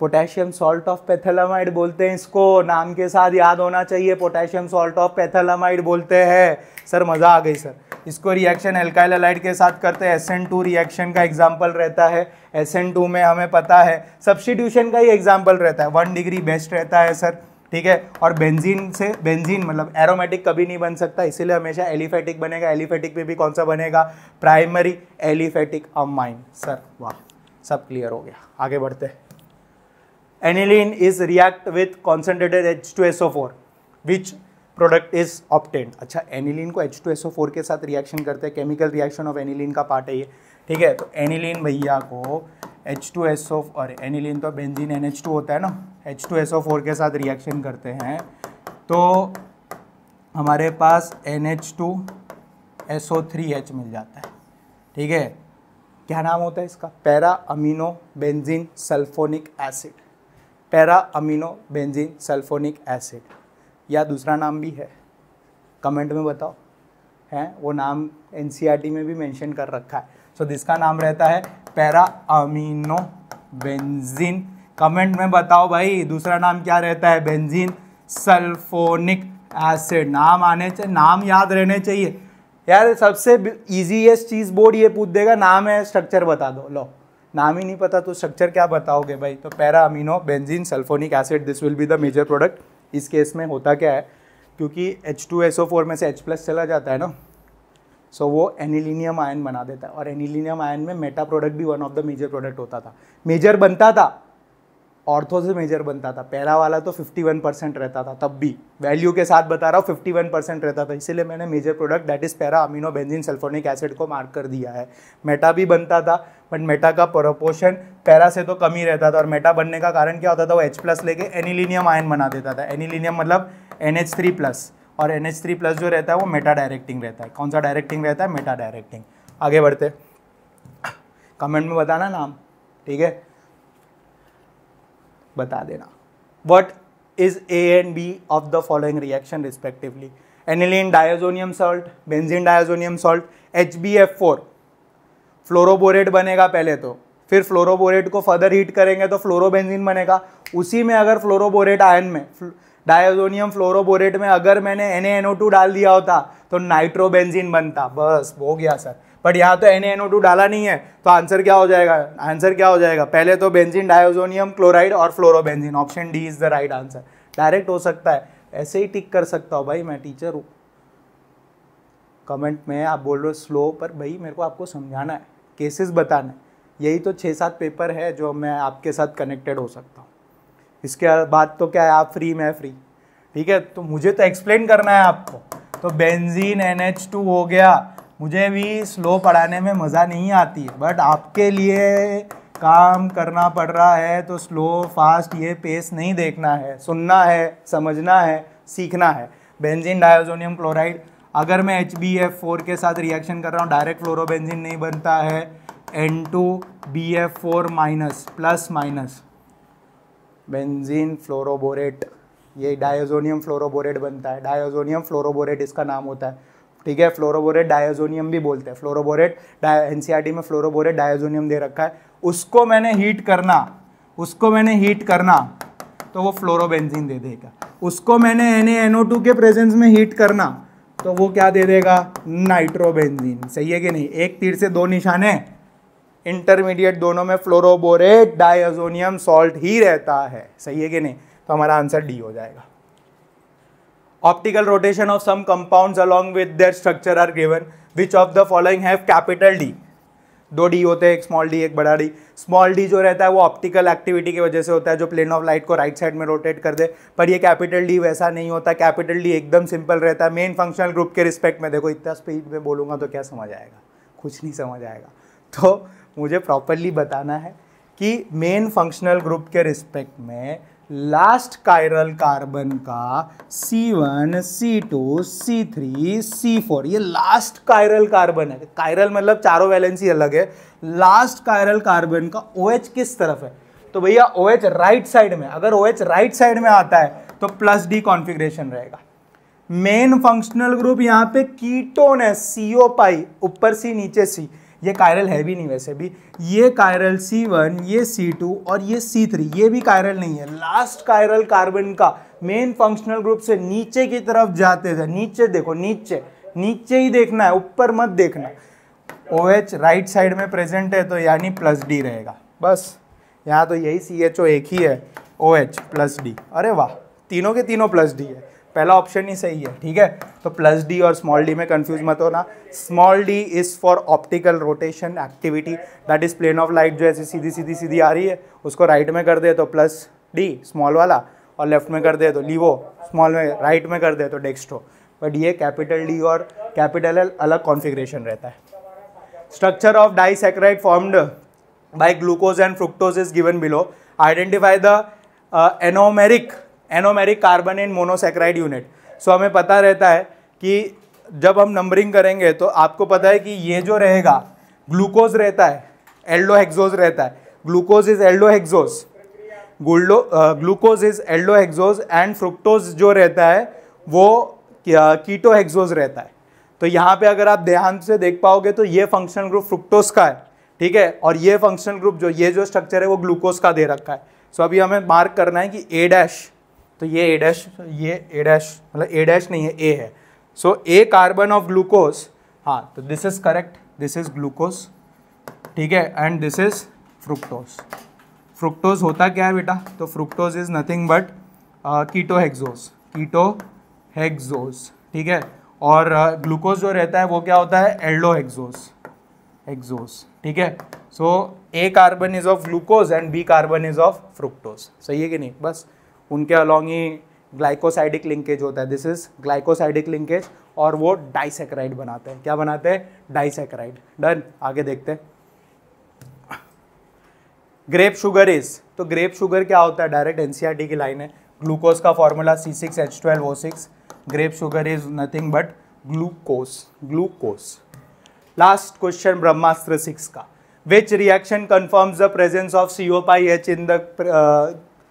S1: पोटेशियम सॉल्ट ऑफ पैथेलामाइड बोलते हैं इसको नाम के साथ याद होना चाहिए पोटेशियम सॉल्ट ऑफ पैथेलामाइड बोलते हैं सर मज़ा आ गई सर इसको रिएक्शन एल्काइल के साथ करते हैं एस एन टू रिएक्शन का एग्जाम्पल रहता है एस एन टू में हमें पता है सब्सटीट्यूशन का ही एग्जाम्पल रहता है वन डिग्री बेस्ट रहता है सर ठीक है और बेंजीन से बेंजीन मतलब एरोमेटिक कभी नहीं बन सकता इसीलिए हमेशा एलिफेटिक बनेगा एलिफेटिक में भी कौन सा बनेगा प्राइमरी एलिफेटिक अमाइन सर वाह सब क्लियर हो गया आगे बढ़ते हैं aniline is react with concentrated H two S O four which product is obtained अच्छा एनिलीन को H two S O four के साथ रिएक्शन करते हैं केमिकल रिएक्शन ऑफ एनिलीन का पार्ट है ये ठीक है तो एनिलीन भैया को एच टू एस ओ और एनिलिन तो बेंजीन एन एच टू होता है ना H two S O four के साथ रिएक्शन करते हैं तो हमारे पास N H two S O three H मिल जाता है ठीक है क्या नाम होता है इसका para amino benzene sulphonic acid para amino benzene sulphonic acid या दूसरा नाम भी है कमेंट में बताओ हैं वो नाम एन e में भी मेंशन कर रखा है सो जिसका नाम रहता है पैरा अमीनो बेंजीन कमेंट में बताओ भाई दूसरा नाम क्या रहता है बेंजीन सल्फोनिक एसिड नाम आने चाहिए नाम याद रहने चाहिए यार सबसे ईजीएस्ट चीज़ बोर्ड ये पूछ देगा नाम है स्ट्रक्चर बता दो लो नाम ही नहीं पता तो स्ट्रक्चर क्या बताओगे भाई तो para amino benzene sulphonic acid this will be the major product इस केस में होता क्या है क्योंकि H2SO4 में से H प्लस चला जाता है ना सो so, वो एनिलिनियम आयन बना देता है और एनिलिनियम आयन में मेटा प्रोडक्ट भी one of the major product होता था मेजर बनता था ऑर्थो से मेजर बनता था पहला वाला तो 51 परसेंट रहता था तब भी वैल्यू के साथ बता रहा हूँ 51 परसेंट रहता था इसीलिए मैंने major product that is para amino benzene sulphonic acid को मार्क कर दिया है मेटा भी बनता था बट मेटा का प्रोपोर्शन पैरा से तो कम ही रहता था और मेटा बनने का कारण क्या होता था वो एच प्लस लेके एनिलिनियम आयन बना देता था एनिलिनियम मतलब एन एच थ्री प्लस और एन प्लस जो रहता है वो मेटा डायरेक्टिंग रहता है कौन सा डायरेक्टिंग रहता है मेटा डायरेक्टिंग आगे बढ़ते कमेंट में बताना नाम ठीक है बता देना what is A and B of the following reaction respectively aniline diazonium salt benzene diazonium salt H B F four fluoroborate बनेगा पहले तो फिर फ्लोरोबोरेट को फर्दर हीट करेंगे तो फ्लोरोबेंजीन बनेगा उसी में अगर फ्लोरोबोरेट आयन में डायोजोनियम फ्लोरोबोरेट में अगर मैंने एन डाल दिया होता तो नाइट्रोबेंजिन बनता बस हो गया सर बट यहाँ तो एन डाला नहीं है तो आंसर क्या हो जाएगा आंसर क्या हो जाएगा पहले तो बेंजिन डायोजोनियम क्लोराइड और fluorobenzene option D is the right answer direct हो सकता है ऐसे ही टिक कर सकता हूँ भाई मैं टीचर हूँ कमेंट में आप बोल रहे हो स्लो पर भाई मेरे को आपको समझाना है केसेस बताना है यही तो छः सात पेपर है जो मैं आपके साथ कनेक्टेड हो सकता हूँ इसके बाद तो क्या है आप फ्री मैं फ्री ठीक है तो मुझे तो एक्सप्लेन करना है आपको तो बेंजीन एन हो गया मुझे भी स्लो पढ़ाने में मज़ा नहीं आती बट आपके लिए काम करना पड़ रहा है तो स्लो फास्ट ये पेस नहीं देखना है सुनना है समझना है सीखना है बेंजीन डायोजोनियम क्लोराइड अगर मैं एच बी एफ फोर के साथ रिएक्शन कर रहा हूँ डायरेक्ट क्लोरोबेंजीन नहीं बनता है N two B F four minus plus minus benzene fluoroborate ये डायोजोनियम फ्लोरोबोरेट बनता है डायोजोनियम फ्लोरोबोरेट इसका नाम होता है ठीक है फ्लोरोबोरेट डायोजोनियम भी बोलते हैं फ्लोरोबोरेट एनसीईआरटी में फ्लोरोबोरेट डायोजोनियम दे रखा है उसको मैंने हीट करना उसको मैंने हीट करना तो वो फ्लोरोबेंजीन दे देगा उसको मैंने एन टू के प्रेजेंस में हीट करना तो वो क्या दे देगा नाइट्रोबेंजीन सही है कि नहीं एक तीर से दो निशान है इंटरमीडिएट दोनों में फ्लोरोबोरेट डायजोनियम सॉल्ट ही रहता है सही है कि नहीं तो हमारा आंसर डी हो जाएगा optical rotation of some compounds along with their structure are given which of the following have capital D दो डी होते हैं एक स्मॉल डी एक बड़ा डी स्मॉल डी जो रहता है वो ऑप्टिकल एक्टिविटी की वजह से होता है जो प्लेन ऑफ लाइट को राइट साइड में रोटेट कर दे पर ये कैपिटल डी वैसा नहीं होता कैपिटल डी एकदम सिंपल रहता है मेन फंक्शनल ग्रुप के रिस्पेक्ट में देखो इतना स्पीड में बोलूंगा तो क्या समझ आएगा कुछ नहीं समझ आएगा तो मुझे प्रॉपरली बताना है कि मेन फंक्शनल ग्रुप के रिस्पेक्ट में लास्ट कायरल कार्बन का C1, C2, C3, C4 ये लास्ट कायरल कार्बन है कायरल मतलब चारों वैलेंसी अलग है लास्ट कायरल कार्बन का OH किस तरफ है तो भैया OH राइट साइड में अगर OH राइट साइड में आता है तो प्लस डी कॉन्फिग्रेशन रहेगा मेन फंक्शनल ग्रुप यहाँ पे कीटोन है सीओ पाई ऊपर सी नीचे सी ये कायरल है भी नहीं वैसे भी ये कायरल C1 ये C2 और ये C3 ये भी कायरल नहीं है लास्ट कायरल कार्बन का मेन फंक्शनल ग्रुप से नीचे की तरफ जाते थे नीचे देखो नीचे नीचे ही देखना है ऊपर मत देखना ओ OH राइट साइड में प्रेजेंट है तो यानी प्लस डी रहेगा बस यहाँ तो यही सी एच ओ एक ही है ओ OH प्लस डी अरे वाह तीनों के तीनों प्लस डी है पहला ऑप्शन ही सही है ठीक है तो प्लस डी और स्मॉल डी में कंफ्यूज मत होना small D is for optical rotation activity that is plane of light जो ऐसी सीधी सीधी सीधी आ रही है उसको राइट में कर दे तो प्लस डी स्मॉल वाला और लेफ्ट में कर दे तो लीवो स्मॉल में राइट में कर दे तो डेक्स्ट्रो बट ये कैपिटल डी और कैपिटल एल अलग कॉन्फिग्रेशन रहता है structure of disaccharide formed by glucose and fructose is given below identify the anomeric anomeric carbon and monosaccharide unit so हमें पता रहता है कि जब हम नंबरिंग करेंगे तो आपको पता है कि ये जो रहेगा ग्लूकोज रहता है एल्डो रहता है ग्लूकोज इज एल्डो गुल्डो glucose is aldo and fructose जो रहता है वो कीटो uh, रहता है तो यहाँ पे अगर आप ध्यान से देख पाओगे तो ये फंक्शनल ग्रुप फ्रुक्टोज का है ठीक है और ये फंक्शनल ग्रुप जो ये जो स्ट्रक्चर है वो ग्लूकोज का दे रखा है सो so अभी हमें मार्क करना है कि ए डैश तो ये ए डैश ये ए डैश मतलब ए डैश नहीं है ए है so A carbon of glucose हाँ तो this is correct this is glucose ठीक है and this is fructose fructose होता क्या है बेटा तो fructose is nothing but keto hexose keto hexose ठीक है और ग्लूकोज uh, जो रहता है वो क्या होता है एल्डो हेक्सोज हेक्सोज ठीक है so A carbon is of glucose and B carbon is of fructose सही है कि नहीं बस उनके अलॉन्ग ही ग्लाइकोसाइडिक लिंकेज होता है दिस इज ग्लाइकोसाइडिक लिंकेज और वो डाइसेक्राइड बनाते हैं क्या बनाते हैं डाइसेक्राइड डन आगे देखते हैं ग्रेप शुगर इज तो ग्रेप शुगर क्या होता है डायरेक्ट एनसीआरटी e की लाइन है ग्लूकोज का formula C six H twelve O six grape sugar is nothing but glucose glucose last question Brahmastra six का which reaction confirms the presence of C O pi H in the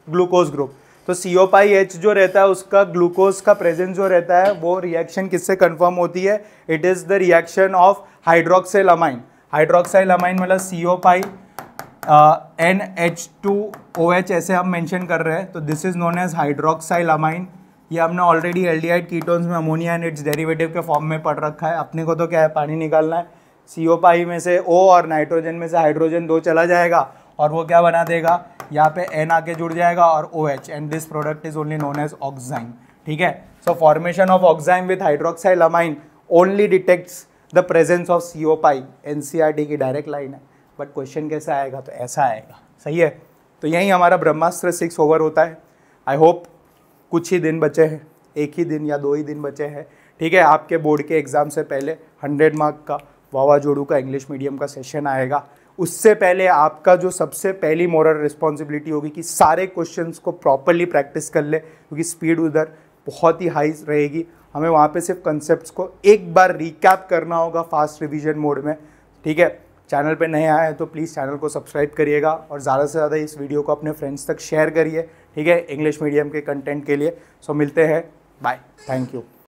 S1: glucose group तो C O pi H जो रहता है उसका glucose का presence जो रहता है वो रिएक्शन किससे कन्फर्म होती है it is the reaction of hydroxyl amine hydroxyl amine मतलब C O pi N H two O H ऐसे हम मैंशन कर रहे हैं तो this is known as hydroxyl amine ये हमने ऑलरेडी एल डी कीटोन्स में अमोनिया एंड इट्स डेरिवेटिव के फॉर्म में पढ़ रखा है अपने को तो क्या है पानी निकालना है सी ओ पाई में से ओ और नाइट्रोजन में से हाइड्रोजन दो चला जाएगा और वो क्या बना देगा यहाँ पे एन आके जुड़ जाएगा और O H and this product is only known as oxime ठीक है so formation of oxime with hydroxyl amine only detects the presence of C O pi N C R T की डायरेक्ट लाइन है but question कैसे आएगा तो ऐसा आएगा सही है तो यही हमारा ब्रह्मास्त्र सिक्स ओवर होता है आई होप कुछ ही दिन बचे हैं एक ही दिन या दो ही दिन बचे हैं ठीक है आपके बोर्ड के एग्ज़ाम से पहले हंड्रेड मार्क का वावा जोड़ू का इंग्लिश मीडियम का सेशन आएगा उससे पहले आपका जो सबसे पहली मॉरल रिस्पॉन्सिबिलिटी होगी कि सारे क्वेश्चंस को प्रॉपरली प्रैक्टिस कर ले क्योंकि स्पीड उधर बहुत ही हाई रहेगी हमें वहाँ पे सिर्फ कॉन्सेप्ट्स को एक बार रिकैप करना होगा फास्ट रिवीजन मोड में ठीक है चैनल पे नए आए हैं तो प्लीज़ चैनल को सब्सक्राइब करिएगा और ज़्यादा से ज़्यादा इस वीडियो को अपने फ्रेंड्स तक शेयर करिए ठीक है इंग्लिश मीडियम के कंटेंट के लिए सो मिलते हैं बाय थैंक यू